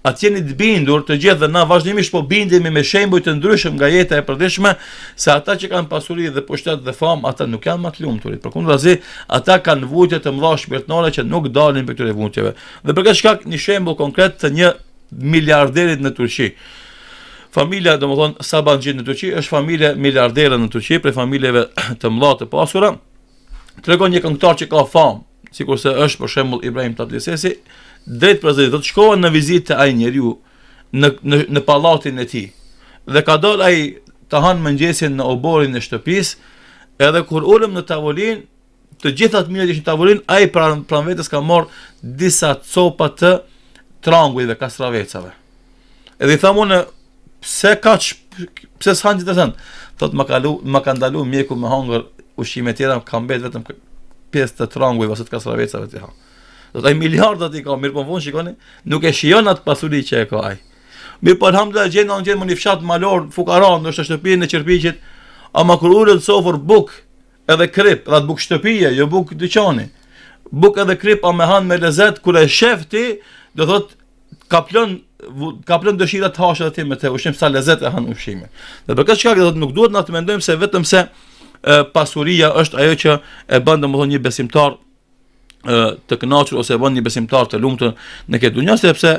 A të jeni të bindur të gjithë dhe na vazhdimisht po bindemi me shembuj të ndryshëm nga jeta e përdishme, se ata që kanë pasuri dhe pushtet dhe famë, ata nuk janë më të lumëturit. Për kundra zi, ata kanë vujtje të mdha shpirtnore që nuk dalin për këtëre vujtjeve. Dhe përka shkak një konkret të një miliarderit në Turqi familja, dhe më thonë, Saban Gjit në Turqi, është familje miliardere në Turqi, prej familjeve të mëdha të pasura, të regon një këngëtar që ka famë, si kurse është për shemull Ibrahim Tatlisesi, drejt për zëri, dhe të shkohen në vizit të ajë njerju, në, në, në palatin e ti, dhe ka dorë ajë të hanë mëngjesin në oborin e shtëpis, edhe kur ulem në tavolin, të gjithat mirët ishë në tavolin, ajë pra, pranë pran vetës ka morë disa copa të trangujve, kastravecave. Edhe i thamu në pse ka pse s'han të sen. Thot më kalu, më ka ndalu mjeku me hangër, ushqime të tjera, ka mbet vetëm pjesë të trangut ose të kasravecave të ha. Do të ai miliardat i ka mirë po von shikoni, nuk e shijon atë pasuri që e ka ai. Mi po hamza gjen on gjen munifshat malor fukaran në shtëpinë e çerpiqit, ama kur ulën sofër buk edhe krip, rad buk shtëpie, jo buk dyqani. Buk edhe krip pa me hanë me lezet kur e shefti, do thot ka plon ka plan dëshira të hashë atë me të ushim sa lezet e han ushime. Dhe për këtë çka do të nuk duhet na të mendojmë se vetëm se e, pasuria është ajo që e bën domethënë një besimtar e, të kënaqur ose e bën një besimtar të lumtur në këtë dunjë sepse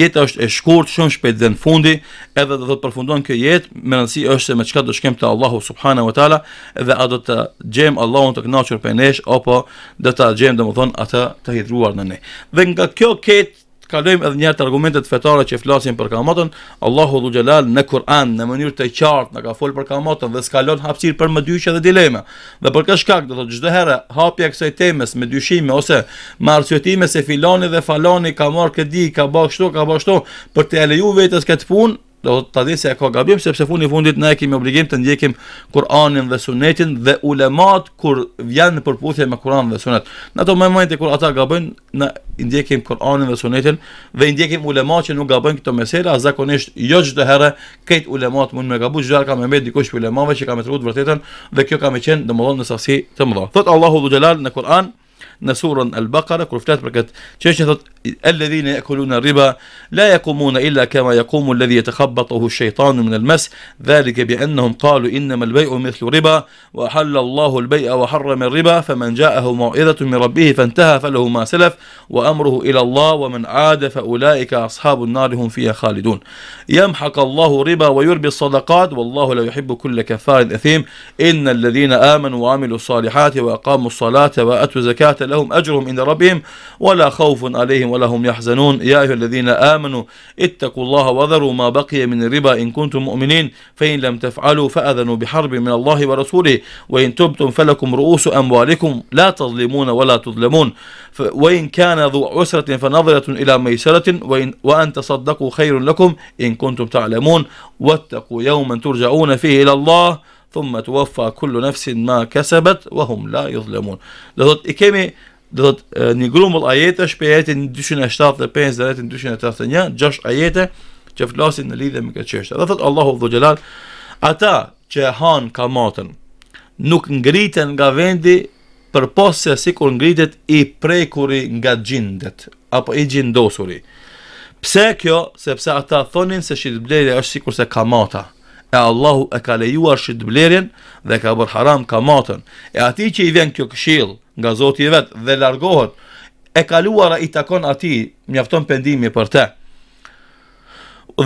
jeta është e shkurt, shumë shpejt dhe në fundi, edhe do të përfundon kjo jetë, më rëndësi është se me çka do shkem te Allahu subhanahu wa taala dhe a do të gjejmë Allahun të kënaqur për nesh apo do ta gjejmë domethënë atë të hidhur në ne. Dhe nga kjo këtë kalojmë edhe një të argumentet fetare që flasin për kamatën. Allahu dhul xhelal në Kur'an në mënyrë të qartë në ka folë për kamatën dhe skalon hapësirë për dyqe dhe dileme. Dhe për këtë shkak do të thotë çdo herë hapja kësaj temes, me dyshim ose me arsyetim se filani dhe falani ka marrë këdi, ka bërë kështu, ka bërë për të lejuar vetes këtë punë, do të dinë se ka gabim sepse funi fundit ne kemi obligim të ndjekim Kur'anin dhe Sunetin dhe ulemat kur vjen në përputhje me Kur'anin dhe Sunet. Në ato momente kur ata gabojnë ne ndjekim Kur'anin dhe Sunetin dhe ndjekim ulemat që nuk gabojnë këto mesela zakonisht jo çdo herë këto ulemat mund me gabu çdo herë ka me me dikush për ulemave që ka me thurë vërtetën dhe kjo ka më qenë domodin në sasi të mëdha. Thot Allahu dhe në Kur'an نسورا البقرة كرفتات بركة شاشة الذين يأكلون الربا لا يقومون إلا كما يقوم الذي يتخبطه الشيطان من المس ذلك بأنهم قالوا إنما البيع مثل ربا وأحل الله البيع وحرم الربا فمن جاءه موعظة من ربه فانتهى فله ما سلف وأمره إلى الله ومن عاد فأولئك أصحاب النار هم فيها خالدون يمحق الله ربا ويربي الصدقات والله لا يحب كل كفار أثيم إن الذين آمنوا وعملوا الصالحات وأقاموا الصلاة وأتوا الزكاة لهم أجرهم عند ربهم ولا خوف عليهم ولا هم يحزنون يا أيها الذين آمنوا اتقوا الله وذروا ما بقي من الربا إن كنتم مؤمنين فإن لم تفعلوا فأذنوا بحرب من الله ورسوله وإن تبتم فلكم رؤوس أموالكم لا تظلمون ولا تظلمون وإن كان ذو عسرة فنظرة إلى ميسرة وإن, وأن تصدقوا خير لكم إن كنتم تعلمون واتقوا يوما ترجعون فيه إلى الله thumma të wafa kullu nefsin ma kesebet, wa hum la ju dhlemun. Dhe thot, i kemi dhe thot, një grumbull ajete, shpe ajetin 275 deri në 231, gjash ajete që flasin në lidhe me këtë çështje Dhe thot, Allahu Dhul Jalal, ata që han kamatën, nuk ngriten nga vendi për posë se si kur ngritet i prejkuri nga gjindet, apo i gjindosuri. Pse kjo, sepse ata thonin se shqitë është si kurse kamata, e Allahu e ka lejuar shitblerjen dhe ka bërë haram kamatën. E ati që i vjen kjo këshill nga Zoti i vet dhe largohet, e kaluara i takon atij, mjafton pendimi për të.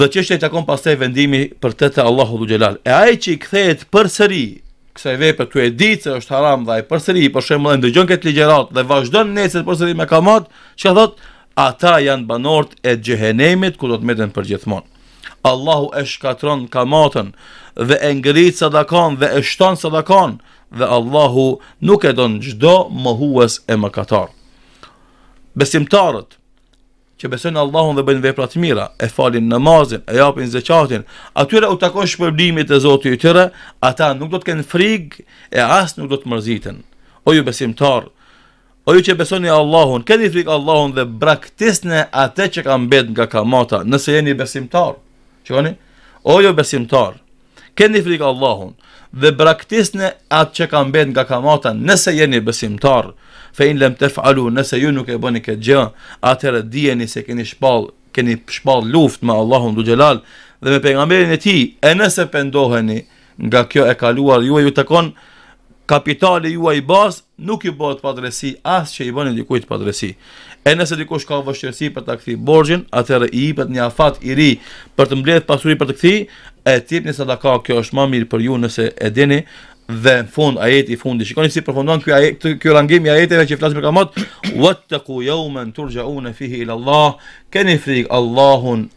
Dhe çështja i takon pastaj vendimi për të te Allahu dhe Xhelal. E ai që i kthehet përsëri kësaj vepe të e ditë se është haram dhe ai përsëri për shembull ndëgjon këtë ligjërat dhe vazhdon nesër përsëri me kamat, çka thot? Ata janë banorët e xhehenemit ku do të mbeten gjithmonë. Allahu e shkatron kamatën dhe e ngrit sadakan dhe e shton sadakan dhe Allahu nuk e don gjdo më huës e më Besimtarët që besojnë Allahun dhe bëjnë veprat mira, e falin namazin, e japin zeqatin, atyre u takon shpërblimit e zotë i tyre, ata nuk do të kenë frig e asë nuk do të mërzitin. O ju besimtarë, O ju që besoni Allahun, keni frikë Allahun dhe braktisne atë që kam bed nga kamata, nëse jeni besimtarë. Qoni? O jo besimtar, keni frikë Allahun dhe braktisni atë që kam bënë nga kamata nëse jeni besimtar, fejnë in lem të falu, nëse ju nuk e bëni këtë gjë, atëre dijeni se keni shpal, keni shpal luft me Allahun du gjelal dhe me pengamberin e ti, e nëse pendoheni nga kjo e kaluar, ju e ju të konë, kapitali juaj bas nuk i bëhet padresi as që i bëni dikujt padresi. E nëse dikush ka vështirësi për ta kthyer borxhin, atëherë i jepet një afat i ri për të mbledhur pasurinë për të kthyer, e një sadaka, kjo është më mirë për ju nëse e dini dhe në fund ajeti i fundit. Shikoni si përfundon ky ajet, ky rangim i ajeteve që flas për kamot, wattaqu yawman turja'un fihi ila Allah, keni frik Allahun,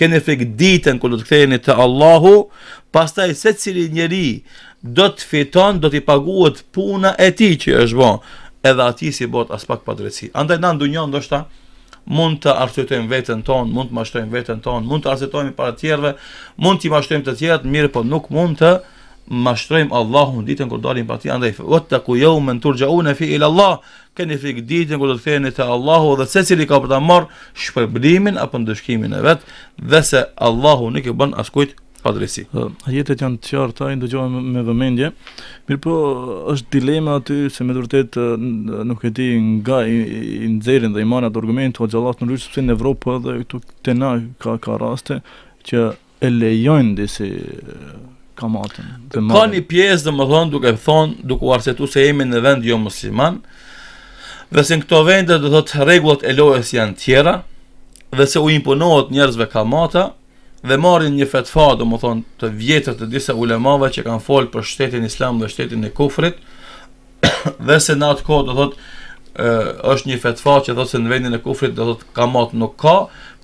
keni frik ditën kur do të ktheheni te Allahu, pastaj secili njeri do të fiton, do të paguhet puna e tij që është bën edhe ati si bot as pak padrejtësi. Andaj na ndonjë ndoshta mund të arsyetojmë veten tonë, mund të mashtrojmë veten tonë, mund të arsyetojmë para të tjerëve, mund të mashtrojmë të tjerët, mirë po nuk mund të mashtrojmë Allahun ditën kur dalim pati andaj wa taqu yawman turja'una fi ila Allah keni frikë ditën kur do të ftheheni te Allahu dhe secili ka për ta marr shpërblimin apo ndëshkimin e vet dhe se Allahu nuk e bën askujt padresi. Ajetet janë të qarta, i ndëgjohen me vëmendje. Mirë po, është dilema aty se me vërtet nuk e di nga i, i nxjerrin dhe i marrin atë argument o xhallat në rrugë sepse në Evropë edhe këtu te na ka ka raste që e lejojnë disi kamatën. ka një pjesë dhe më thonë duke thonë, duke u arsetu se jemi në vend jo musliman, dhe se në këto vendet dhe thotë regullat e lojës janë tjera, dhe se u imponohet njerëzve kamata, dhe marrin një fetfa, do më thonë, të vjetër të disa ulemave që kanë folë për shtetin islam dhe shtetin e kufrit, dhe se në atë kohë do thotë është një fetfa që thotë se në vendin e kufrit do thotë kamat nuk ka,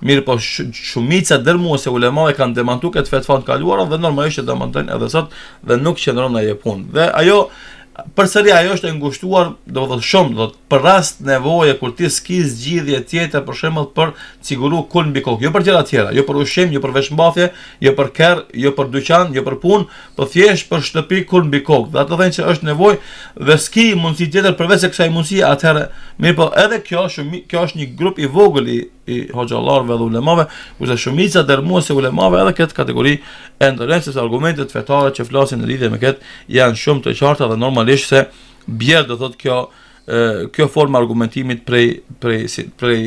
mirë po sh shumica dërmuese ulemave kanë demantuar këtë fetfa të kaluara dhe normalisht e demantojnë edhe sot dhe nuk qëndron në jepunë Dhe ajo për sëri ajo është e ngushtuar do të shumë, do të për rast nevoje kur ti s'ki zgjidhje tjetër për shemët për ciguru kun mbi kokë jo për gjera tjera, jo për ushim, jo për veshmbafje jo për kerë, jo për duqan, jo për pun për po thjesht për shtëpi kun mbi kokë dhe atë të dhejnë që është nevoj dhe s'ki mundësi tjetër përvese kësa i mundësi atëherë, mirë po edhe kjo kjo është një grup i vogëli i hoxhallarëve dhe ulemave, kurse shumica dërmuese ulemave edhe këtë kategori e ndërren se argumentet fetare që flasin në lidhje me këtë janë shumë të qarta dhe normalisht se bjerë do thotë kjo e, kjo formë argumentimit prej prej prej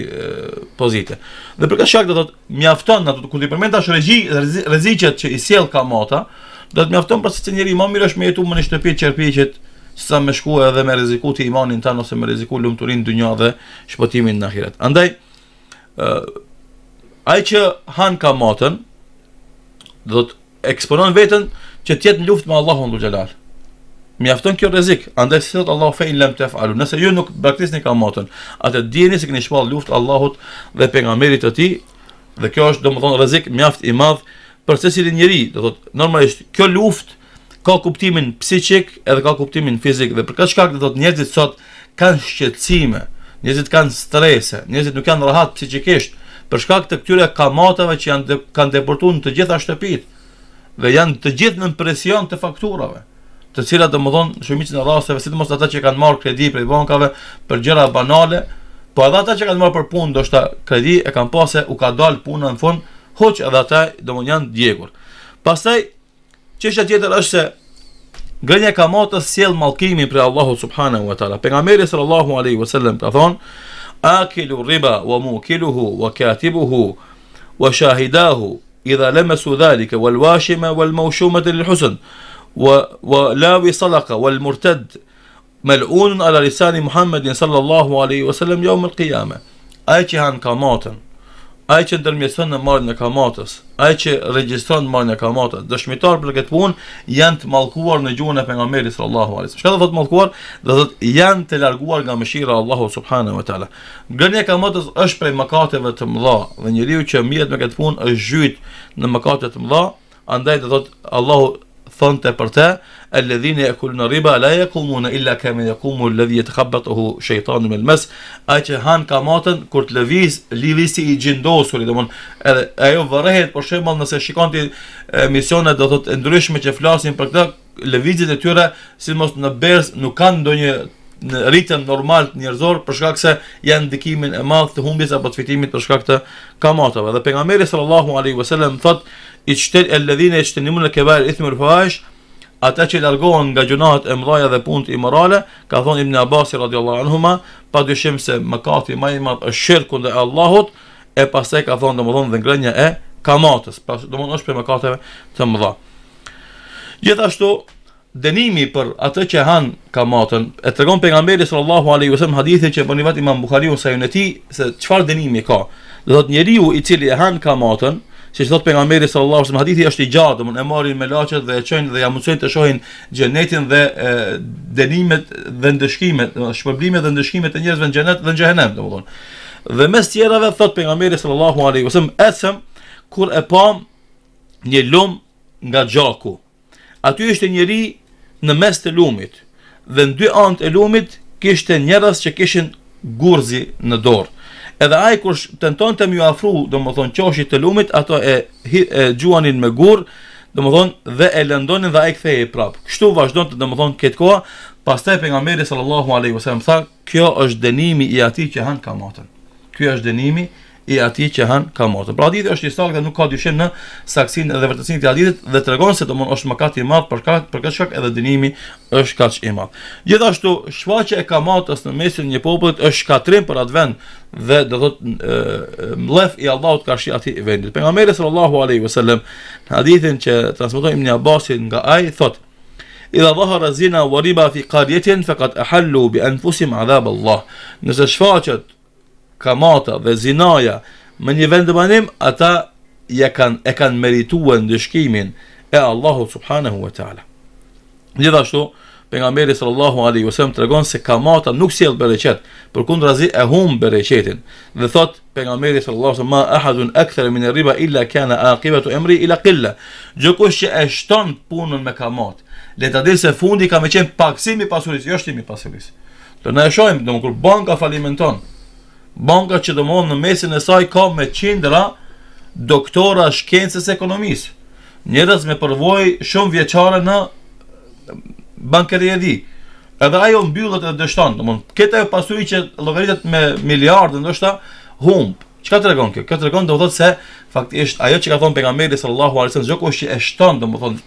pozite. Dhe për këtë shkak do thotë mjafton ato kur ti përmendash rrezi rreziqet që i sjell kamota, do të mjafton për se njëri më mirë është me jetu më në shtëpi të qerpiqet sa më shkuë edhe me rreziku ti imanit tan ose me rrezikun lumturinë dynjë dhe shpëtimin në ahiret. Andaj, uh, ai që han ka do të eksponon veten që të jetë në luftë me Allahun dhul xhelal. Mjafton kjo rrezik, andaj se thot Allahu fe in lam tafalu. Nëse ju nuk praktikoni ka atë dini se keni shpall luftë Allahut dhe pejgamberit të tij, dhe kjo është domethënë rrezik mjaft i madh për secilin njerëz, do thot normalisht kjo luftë ka kuptimin psiqik edhe ka kuptimin fizik dhe për këtë shkak do thot njerëzit sot kanë shqetësime, njerëzit kanë strese, njerëzit nuk kanë rahat psikikisht për shkak të këtyre kamatave që janë kanë deportuar në të gjitha shtëpitë dhe janë të gjithë në presion të fakturave, të cilat domodin shumicën e rasteve, sidomos ata që kanë marrë kredi për bankave për gjëra banale, po edhe ata që kanë marrë për punë, do shta kredi e kanë pasë u ka dalë puna në fund, hoq edhe ata domodin janë djegur. Pastaj çështja tjetër është se Gënja ka motës sjell mallkimin për Allahu subhanahu wa taala. Pejgamberi sallallahu alaihi wasallam ka thonë: "Akilu riba wa mukiluhu wa katibuhu wa shahidahu idha lamasu dhalika wal washima wal mawshuma lil husn wa wa lawi salaka wal murtad mal'un ala lisani Muhammadin sallallahu alaihi wasallam yawm al qiyamah." Ai që han kamatën ai që ndërmjetson në marrjen e kamatos, ai që regjistron marrjen e kamatos, dëshmitar për këtë punë janë të mallkuar në gjuhën e pejgamberit sallallahu alajhi wasallam. Çfarë do të mallkuar? Do thotë janë të larguar nga mëshira e Allahut subhanahu wa taala. Gjenia e kamatos është prej mëkateve të mëdha, dhe njeriu që mjet me këtë punë është zhyt në mëkate të mëdha, andaj do thotë Allahu thonte për te, e ledhini e kulë në riba, la e kumu illa kemi e kumu ledhi e të khabët ohu me lëmes, a që hanë kamatën, kur të lëviz, livisi i gjindosur, dhe edhe ajo vërrehet, për shembull nëse shikon të emisionet, dhe thotë ndryshme që flasin për këta, lëvizit e tyre, si mos në berës, nuk kanë ndonjë në ritëm normal të njerëzor për shkak se janë ndikimin e madh të humbjes apo të fitimit për shkak të kamatave. Dhe pejgamberi sallallahu alaihi wasallam thot i çtet el ladhina yajtanimun al kaba'ir ithmul fahish ata që largohen nga gjunahet e mëdha dhe punët e immorale, ka thonë Ibn Abbas radhiyallahu anhuma, dyshim se mëkati më i madh është shirku ndaj Allahut, e pastaj ka thonë domthonë dhe ngrënia e kamatës, pas domthonë është për mëkate të mëdha. Gjithashtu dënimi për atë që han kamatën. E tregon pejgamberi sallallahu alaihi wasallam hadithin që bën Imam Buhariu sa yunë ti se çfarë dënimi ka. Do thotë njeriu i cili e han kamatën, si thot pejgamberi sallallahu alaihi wasallam hadithi është i gjatë, domun e marrin me laçet dhe e çojnë dhe ja mësojnë të shohin xhenetin dhe dënimet dhe ndëshkimet, shpërblimet dhe ndëshkimet e njerëzve në xhenet dhe në xhenem, domthonë. Dhe mes tjerave thot pejgamberi sallallahu alaihi wasallam, "Esem kur e pa një lum nga gjaku." aty ishte njëri në mes të lumit, dhe në dy antë e lumit kishte njerës që kishin gurzi në dorë. Edhe ai kur tenton të më afru, do më thonë qoshit të lumit, ato e, e gjuanin me gurë, do më thonë dhe e lëndonin dhe a i këtheje i prapë. Kështu vazhdo të do më thonë këtë koha, pas të e për nga meri sallallahu aleyhi më tha, kjo është denimi i ati që hanë kamatën. Kjo është denimi i e ati që han ka morë. Pra hadithi është i saktë dhe nuk ka dyshim në saksinë dhe vërtetësinë e hadithit dhe tregon se domon është mëkat i madh për kat për këtë shok edhe dënimi është kaq i madh. Gjithashtu shfaqja e kamatos në mesin e një populli është katrim për atë vend dhe do thot mlef i Allahut ka shi atë vendit. Pejgamberi sallallahu alaihi wasallam hadithin që transmetoi Ibn Abbas nga ai thot i dhahara zina wa riba fi qaryatin faqad ahallu bi enfusim adhab Allah nëse shfaqet kamata dhe zinaja me një vend të banim, ata kan, e kanë meritua në dëshkimin e Allahu subhanahu wa ta'ala. Gjithashtu, për nga meri sallallahu alai usem të regon se kamata nuk si e lë bereqet, për kundra razi e hum bereqetin, dhe thot për nga meri sallallahu alai ma ahadun ekther min e riba illa kena akibet u emri illa killa, gjëkush që e shton punën me kamat, le të dirë se fundi ka me qenë paksimi pasuris, jo shtimi pasuris, të në e shojmë, në më kur banka falimenton, banka që të mund në mesin e saj ka me qindra doktora shkencës ekonomisë. Njërës me përvoj shumë vjeqare në bankeri e di. Edhe ajo mbyllët e dështon, do mund, këte e pasuri që logaritet me miliardë ndoshta humbë. Që ka të regon kjo? Kjo të regon dhe më thotë se faktisht ajo që ka thonë pegameri sallallahu alesen zhoko është që e shton dhe më thonë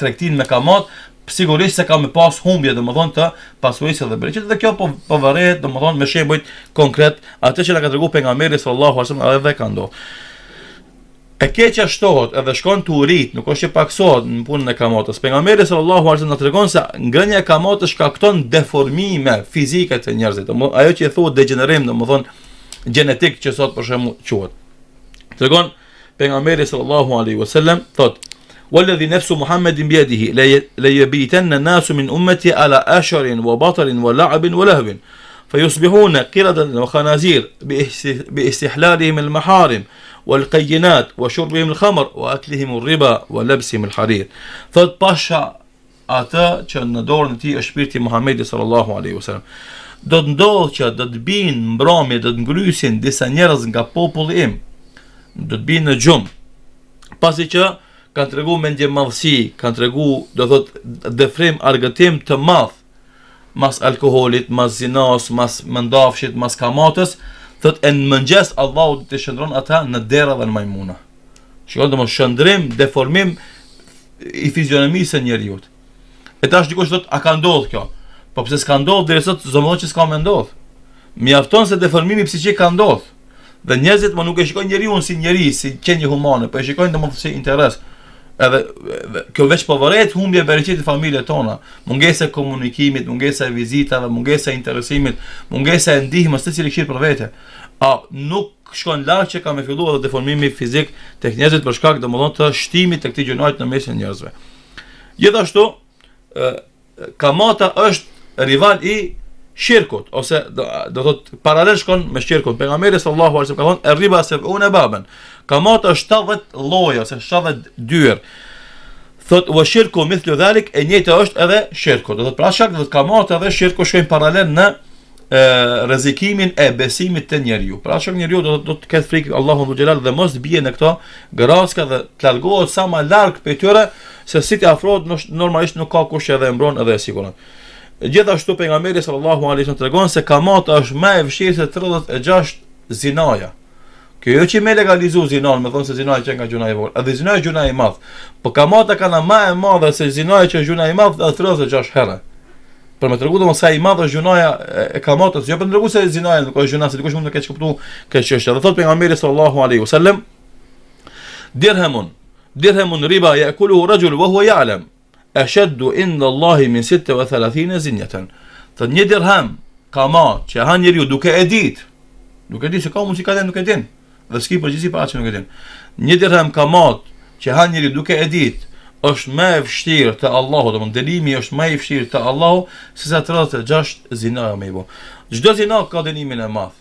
trektin me kamat sigurisht se ka me pas humbje dhe më thonë të pasuese dhe breqit dhe kjo po, po dhe më thonë me shebojt konkret atë që la ka të regu për nga meri së Allahu arsëm edhe dhe ka ndohë e keqja shtohet edhe shkon të urit nuk është që paksohet në punën e kamotës për nga meri së Allahu arsëm në të regon se një kamotës shkakton deformime fizike të njerëzit ajo që e thua degenerim dhe më thonë genetik që sot për shemë quat të regon për nga meri së Allahu والذي نفس محمد بيده ليبيتن الناس من أمتي على أشر وبطل ولعب ولهو فيصبحون قردا وخنازير باستحلالهم المحارم والقينات وشربهم الخمر وأكلهم الربا ولبسهم الحرير فتباشا أتا تشندور نتي أشبيرتي محمد صلى الله عليه وسلم do të ndodhë që do të binë mbrëmje, do të ngrysin disa njerëz nga populli im, do të binë në gjumë. Pasi që kanë të regu me një madhësi, kanë të regu, do thot, dhe argëtim të madhë, mas alkoholit, mas zinos, mas mëndafshit, mas kamatës, thot, e në mëngjes, Allah u të shëndron ata në dera dhe në majmuna. do të më shëndrim, deformim, i fizionomisë e njerë jutë. E ta është dikush, thot, a ka ndodhë kjo? Po përse s'ka ndodhë, dhe sot, zëmëdo që s'ka me ndodhë. Mi afton se deformimi pësi që ka ndodhë. Dhe njerëzit më nuk e shikojnë njeriu si njerëz, si qenie humane, po e shikojnë domosdoshmë si interes edhe kjo veç po vëret humbje bereqit të familje tona, mungese e komunikimit, mungese e vizitave, mungese e interesimit, mungese e ndihmës të cili këshirë për vete. A nuk shkon lakë që ka me fillu edhe deformimi fizik të njerëzit për shkak dhe mëllon të shtimit të këti gjënojt në mesin njerëzve. Gjithashtu, kamata është rival i shirkut ose do të paralel shkon me shirkut pejgamberi sallallahu alaihi wasallam ka thonë riba se baban ka mota 70 lloj ose 70 dyer thotë u shirku me këtë dalik e njëjta është edhe shirku do të thotë pra shirk do të ka edhe shirku shkojnë paralel në rrezikimin e besimit të njeriu pra shirku njeriu do të do të ketë frikë Allahu subhanahu dhe mos bie në këto gëraska dhe të largohet sa më larg për tyre se si afrohet normalisht nuk ka kush e mbron edhe e siguron Gjithashtu pejgamberi sallallahu alaihi wasallam tregon se kamata është më e vështirë se 36 zinaja. Kjo jo që me legalizu zinon, me thonë se zinaj që nga gjuna i vorë, edhe zinaj gjuna i madhë, për po kamata ka në ma e madhë se zinaj që gjuna i madhë dhe 36 herë. Për me të rëgudu mësa i madhë është gjunaja e kamatës, jo për të rëgudu se zinaj nuk është gjuna, se dikush mund të keqë këptu këtë qështë. Dhe thotë për nga mirë sallallahu aleyhu sallem, dirhemun, dirhemun riba e kulu rëgjul, vë hua ja'lem, e sheddu inda Allahi min 36 ve thalathine Të një dirhem ka ma që ha njëri duke e dit, duke e dit se ka mund si ka den duke e din, dhe s'ki përgjisi pa atë që nuk e din. Një dirhem ka ma që ha njëri duke e dit, është me e fështirë të Allahu, dhe më delimi është me e fështirë të Allahu, se sa të rëdhët të gjasht zina e me i bo. Gjdo zina ka denimin e math,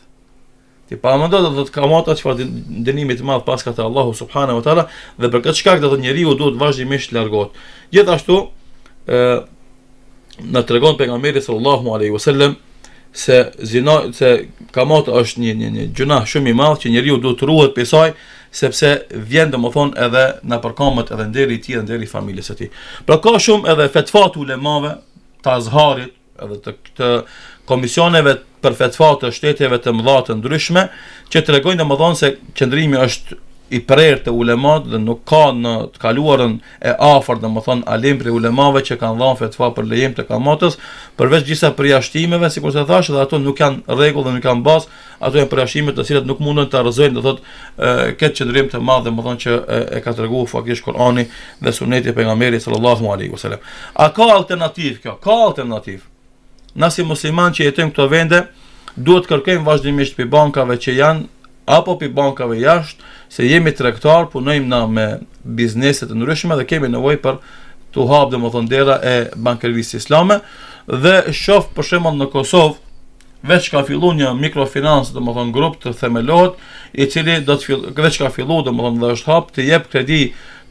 Ti pa më ndodhë dhe të kamata që pa dënimit madhë paska të Allahu subhanahu wa ta'ala dhe për këtë shkak dhe të njeriu u duhet vazhdimisht largohet. Gjithashtu, ë në të pejgamberi për nga sallallahu alaihi wasallam se zina se kamot është një një një gjuna shumë i madh që njeriu duhet të ruhet prej saj sepse vjen domethën edhe në përkamët edhe nderi ti edhe nderi i familjes së tij. Pra ka shumë edhe fetfat ulemave të Azharit, edhe të këtë komisioneve për fetva të shteteve të mëdha të ndryshme që tregojnë domosdoshmë se qendrimi është i prerë të ulemat dhe nuk ka në të kaluarën e afer dhe më thonë alim për ulemave që kanë dhanë fetfa për lejem të kamatës përveç gjisa përjashtimeve si kur se thashe dhe ato nuk janë regull dhe nuk janë bas ato janë përjashtime të cilat nuk mundën të arëzojnë dhe thotë këtë qëndrim të madhe dhe më thonë që e, e ka të regu fakish Korani dhe suneti për nga meri sallallahu alaihi wasallam a ka alternativ kjo ka alternativ na si musliman që jetojmë këto vende, duhet kërkojmë vazhdimisht pi bankave që janë apo pi bankave jashtë, se jemi tregtar, punojmë na me biznese të ndryshme dhe kemi nevojë për të hapë domethënë dera e bankërvisë islame dhe shoh për shembull në Kosovë veç ka fillu një mikrofinansë, dhe më thonë, grup të themelot, i cili do të fillu, veç ka fillu, dhe më thonë, dhe është hap të jep kredi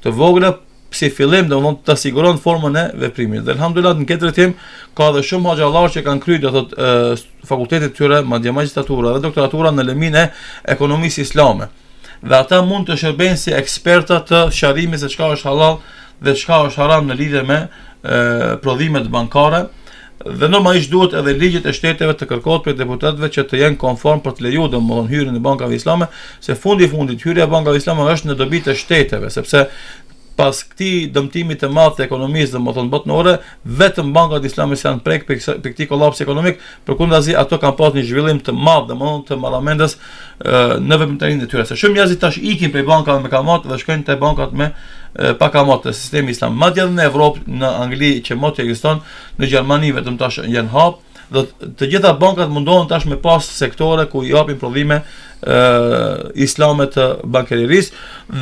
të vogre, si fillim do mund të siguron formën e veprimit. Dhe alhamdulillah në këtë rrethim ka edhe shumë hoxhallar që kanë kryer thotë fakultetet e tyre, madje magjistratura dhe doktoratura në lëmin e ekonomisë islame. Dhe ata mund të shërbejnë si ekspertë të sharrimit se çka është halal dhe çka është haram në lidhje me e, prodhimet bankare dhe normalisht duhet edhe ligjet e shteteve të kërkohet për deputetëve që të jenë konform për të lejuar domthonë hyrjen në bankave islame, se fundi i fundit hyrja e bankave islame është në dobitë të shteteve, sepse pas këti dëmtimit të madhë të ekonomisë dhe më thonë botë në ore, vetëm bankat islamis janë prekë për këti kolapsi ekonomikë, për kundra zi ato kanë pas një zhvillim të madhë dhe më thonë të malamendës në vëpëm të rinjë të tyre. Se shumë njëzit tash ikin për bankat me kamatë dhe shkojnë të bankat me pa kamatë të sistemi islam. Ma tjadhën e Evropë në Angli që motë e gjiston, në Gjermani vetëm tash janë hapë, dhe të gjitha bankat mundohen tash me pas sektore ku i japin prodhime ë islame të bankeriris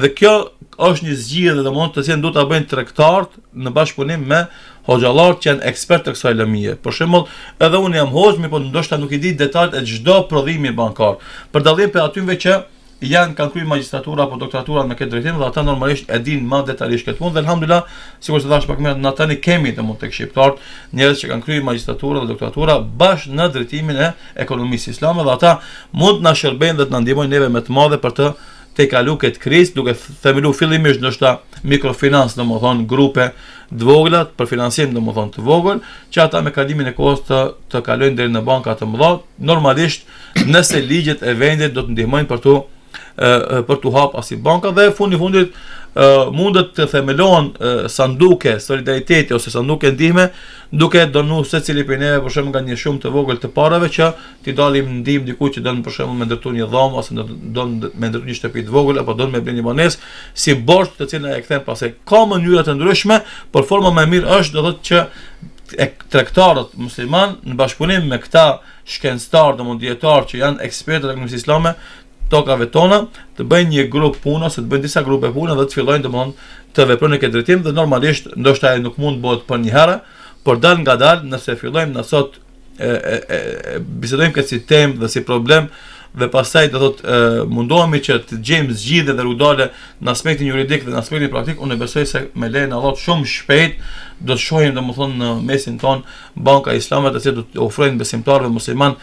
dhe kjo është një zgjidhje dhe domthonë të cilën do ta bëjnë tregtarët në bashkëpunim me hoxhallarët që janë ekspertë të kësaj lëmije. Për shembull, edhe unë jam hoxh, por ndoshta nuk i di detajet e çdo prodhimi bankar. Për dallim për atyve që janë kanë kryer magjistratura apo doktoraturat me këtë drejtim dhe ata normalisht e dinë më detajisht këtë punë dhe alhamdulillah, sikur të thash pak më në ata ne kemi të mund tek shqiptarët njerëz që kanë kryer magjistratura dhe doktoratura bash në drejtimin e ekonomisë islame dhe ata mund të na shërbejnë dhe të na ndihmojnë neve me të madhe për të te kalu këtë kriz, duke themelu fillimisht në shta mikrofinans në më thonë, grupe dvoglat, për finansim, në më thonë, të vogël, që ata me kalimin e kohës të, të kalojnë dheri në banka të mëdha, normalisht, nëse ligjet e vendit do të ndihmojnë për të për të hap asi banka dhe fundi fundit mundet të themelon sanduke solidariteti ose sanduke ndihme duke donu se cili për neve për shumë nga një shumë të vogël të parave që ti dalim ndihmë diku që donë për shumë me ndërtu një dhomë ose donë me ndërtu një shtepit vogël apo donë me bërë një banes si borsh të cilën e këthem pase ka mënyrat të ndryshme për forma me mirë është dhe dhëtë që e trektarët musliman në bashkëpunim me këta shkenstar dhe mundjetar që janë ekspertët e këmës islame tokave tona të bëjnë një grup punë ose të bëjnë disa grupe punë dhe të fillojnë mund të veprojnë këtë drejtim dhe normalisht ndoshta nuk mund të bëhet për një herë, por dal ngadalë nëse fillojmë në sot e e, e bisedojmë këtë si temë dhe si problem, dhe pasaj do thotë mundohemi që të gjejmë zgjidhe dhe rudale në aspektin juridik dhe në aspektin praktik unë e besoj se me lehen në shumë shpejt do të shohim dhe më thonë në mesin ton banka islamet e cilat do të ofrojnë besimtarve musliman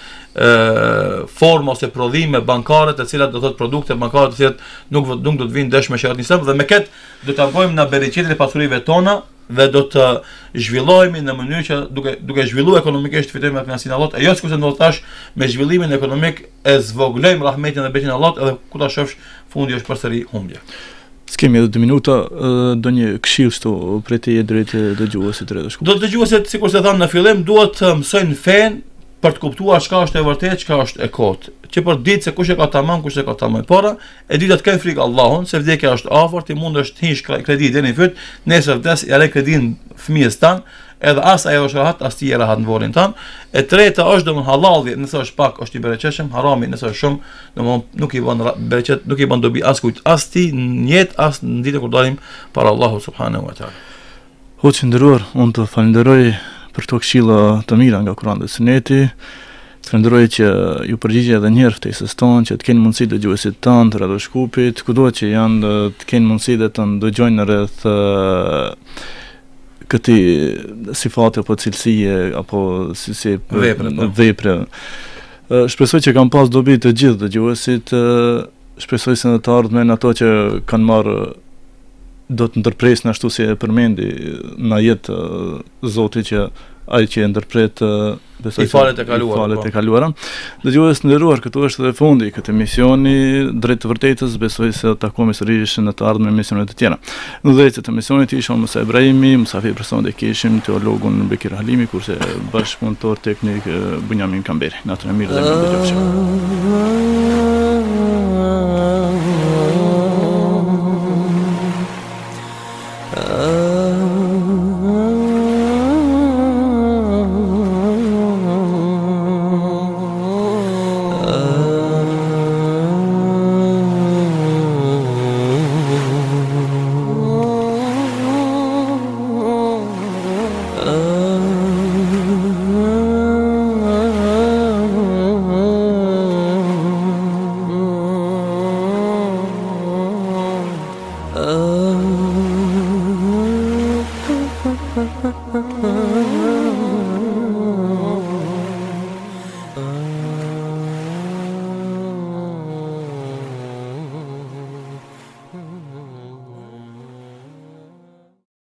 forma ose prodhime bankare të cilat do të thotë produkte bankare të cilat nuk do të vinë dëshme që atë njësëm dhe me ketë do të angojmë në e pasurive tona dhe do të zhvillohemi në mënyrë që duke duke zhvilluar ekonomikisht fitojmë nga kënaqësia e Allahut. Ajo që do të thash me zhvillimin ekonomik e zvoglojmë rahmetin dhe beqin e Allahut edhe ku ta shofsh fundi është përsëri humbje. Skemi edhe 2 minuta do një këshill këtu për të drejtë dëgjuesit të rëndësishëm. Do dëgjuesit sikur të thonë në fillim duhet të mësojnë fen për të kuptuar çka është e vërtetë, çka është e kot. Që për ditë se kush e ka tamam, kush e ka tamam. Para, e dita të kenë frikë Allahun, se vdekja është afër, ti mund të shtish kredi deri në fyt, nëse vdes ja lë kredin fëmijës tan, edhe as ajo është rahat, as ti je rahat në vorin tan. E treta është domun halalli, nëse është pak është i bereqeshëm, harami nëse është shumë, domun nuk i bën bereqet, nuk i bën dobi as kujt, as ti në jetë, as në ditë kur dalim para Allahut subhanahu wa taala. Hoçi ndëruar, unë të falenderoj për të këshilla të mira nga Kurani dhe të Shpendroj që ju përgjigje edhe njerë të isës tonë, që të kenë mundësi dhe gjuhësit të tanë të shkupit, ku që janë dhe të kenë mundësi dhe të ndëgjojnë në rreth këti sifate apo cilësie, apo si si vepre. Po. Shpesoj Shpresoj që kam pas dobi të gjithë dhe gjuhësit, shpresoj se në të ardhme në ato që kanë marë do të ndërpres në ashtu si e përmendi në jetë zoti që ai që e ndërpret besoj i falet e kaluara. I falet e kaluara. Dhe ju është nderuar këtu është edhe fundi i këtij misioni drejt të vërtetës, besoj se ta takojmë sërish në të ardhmen misione të tjera. Në drejtë të misionit ishim Musa Ibrahimi, Musa Fi person dhe kishim teologun Bekir Halimi kurse bashkëpunëtor teknik Bunjamin Kamberi. Natën mirë dhe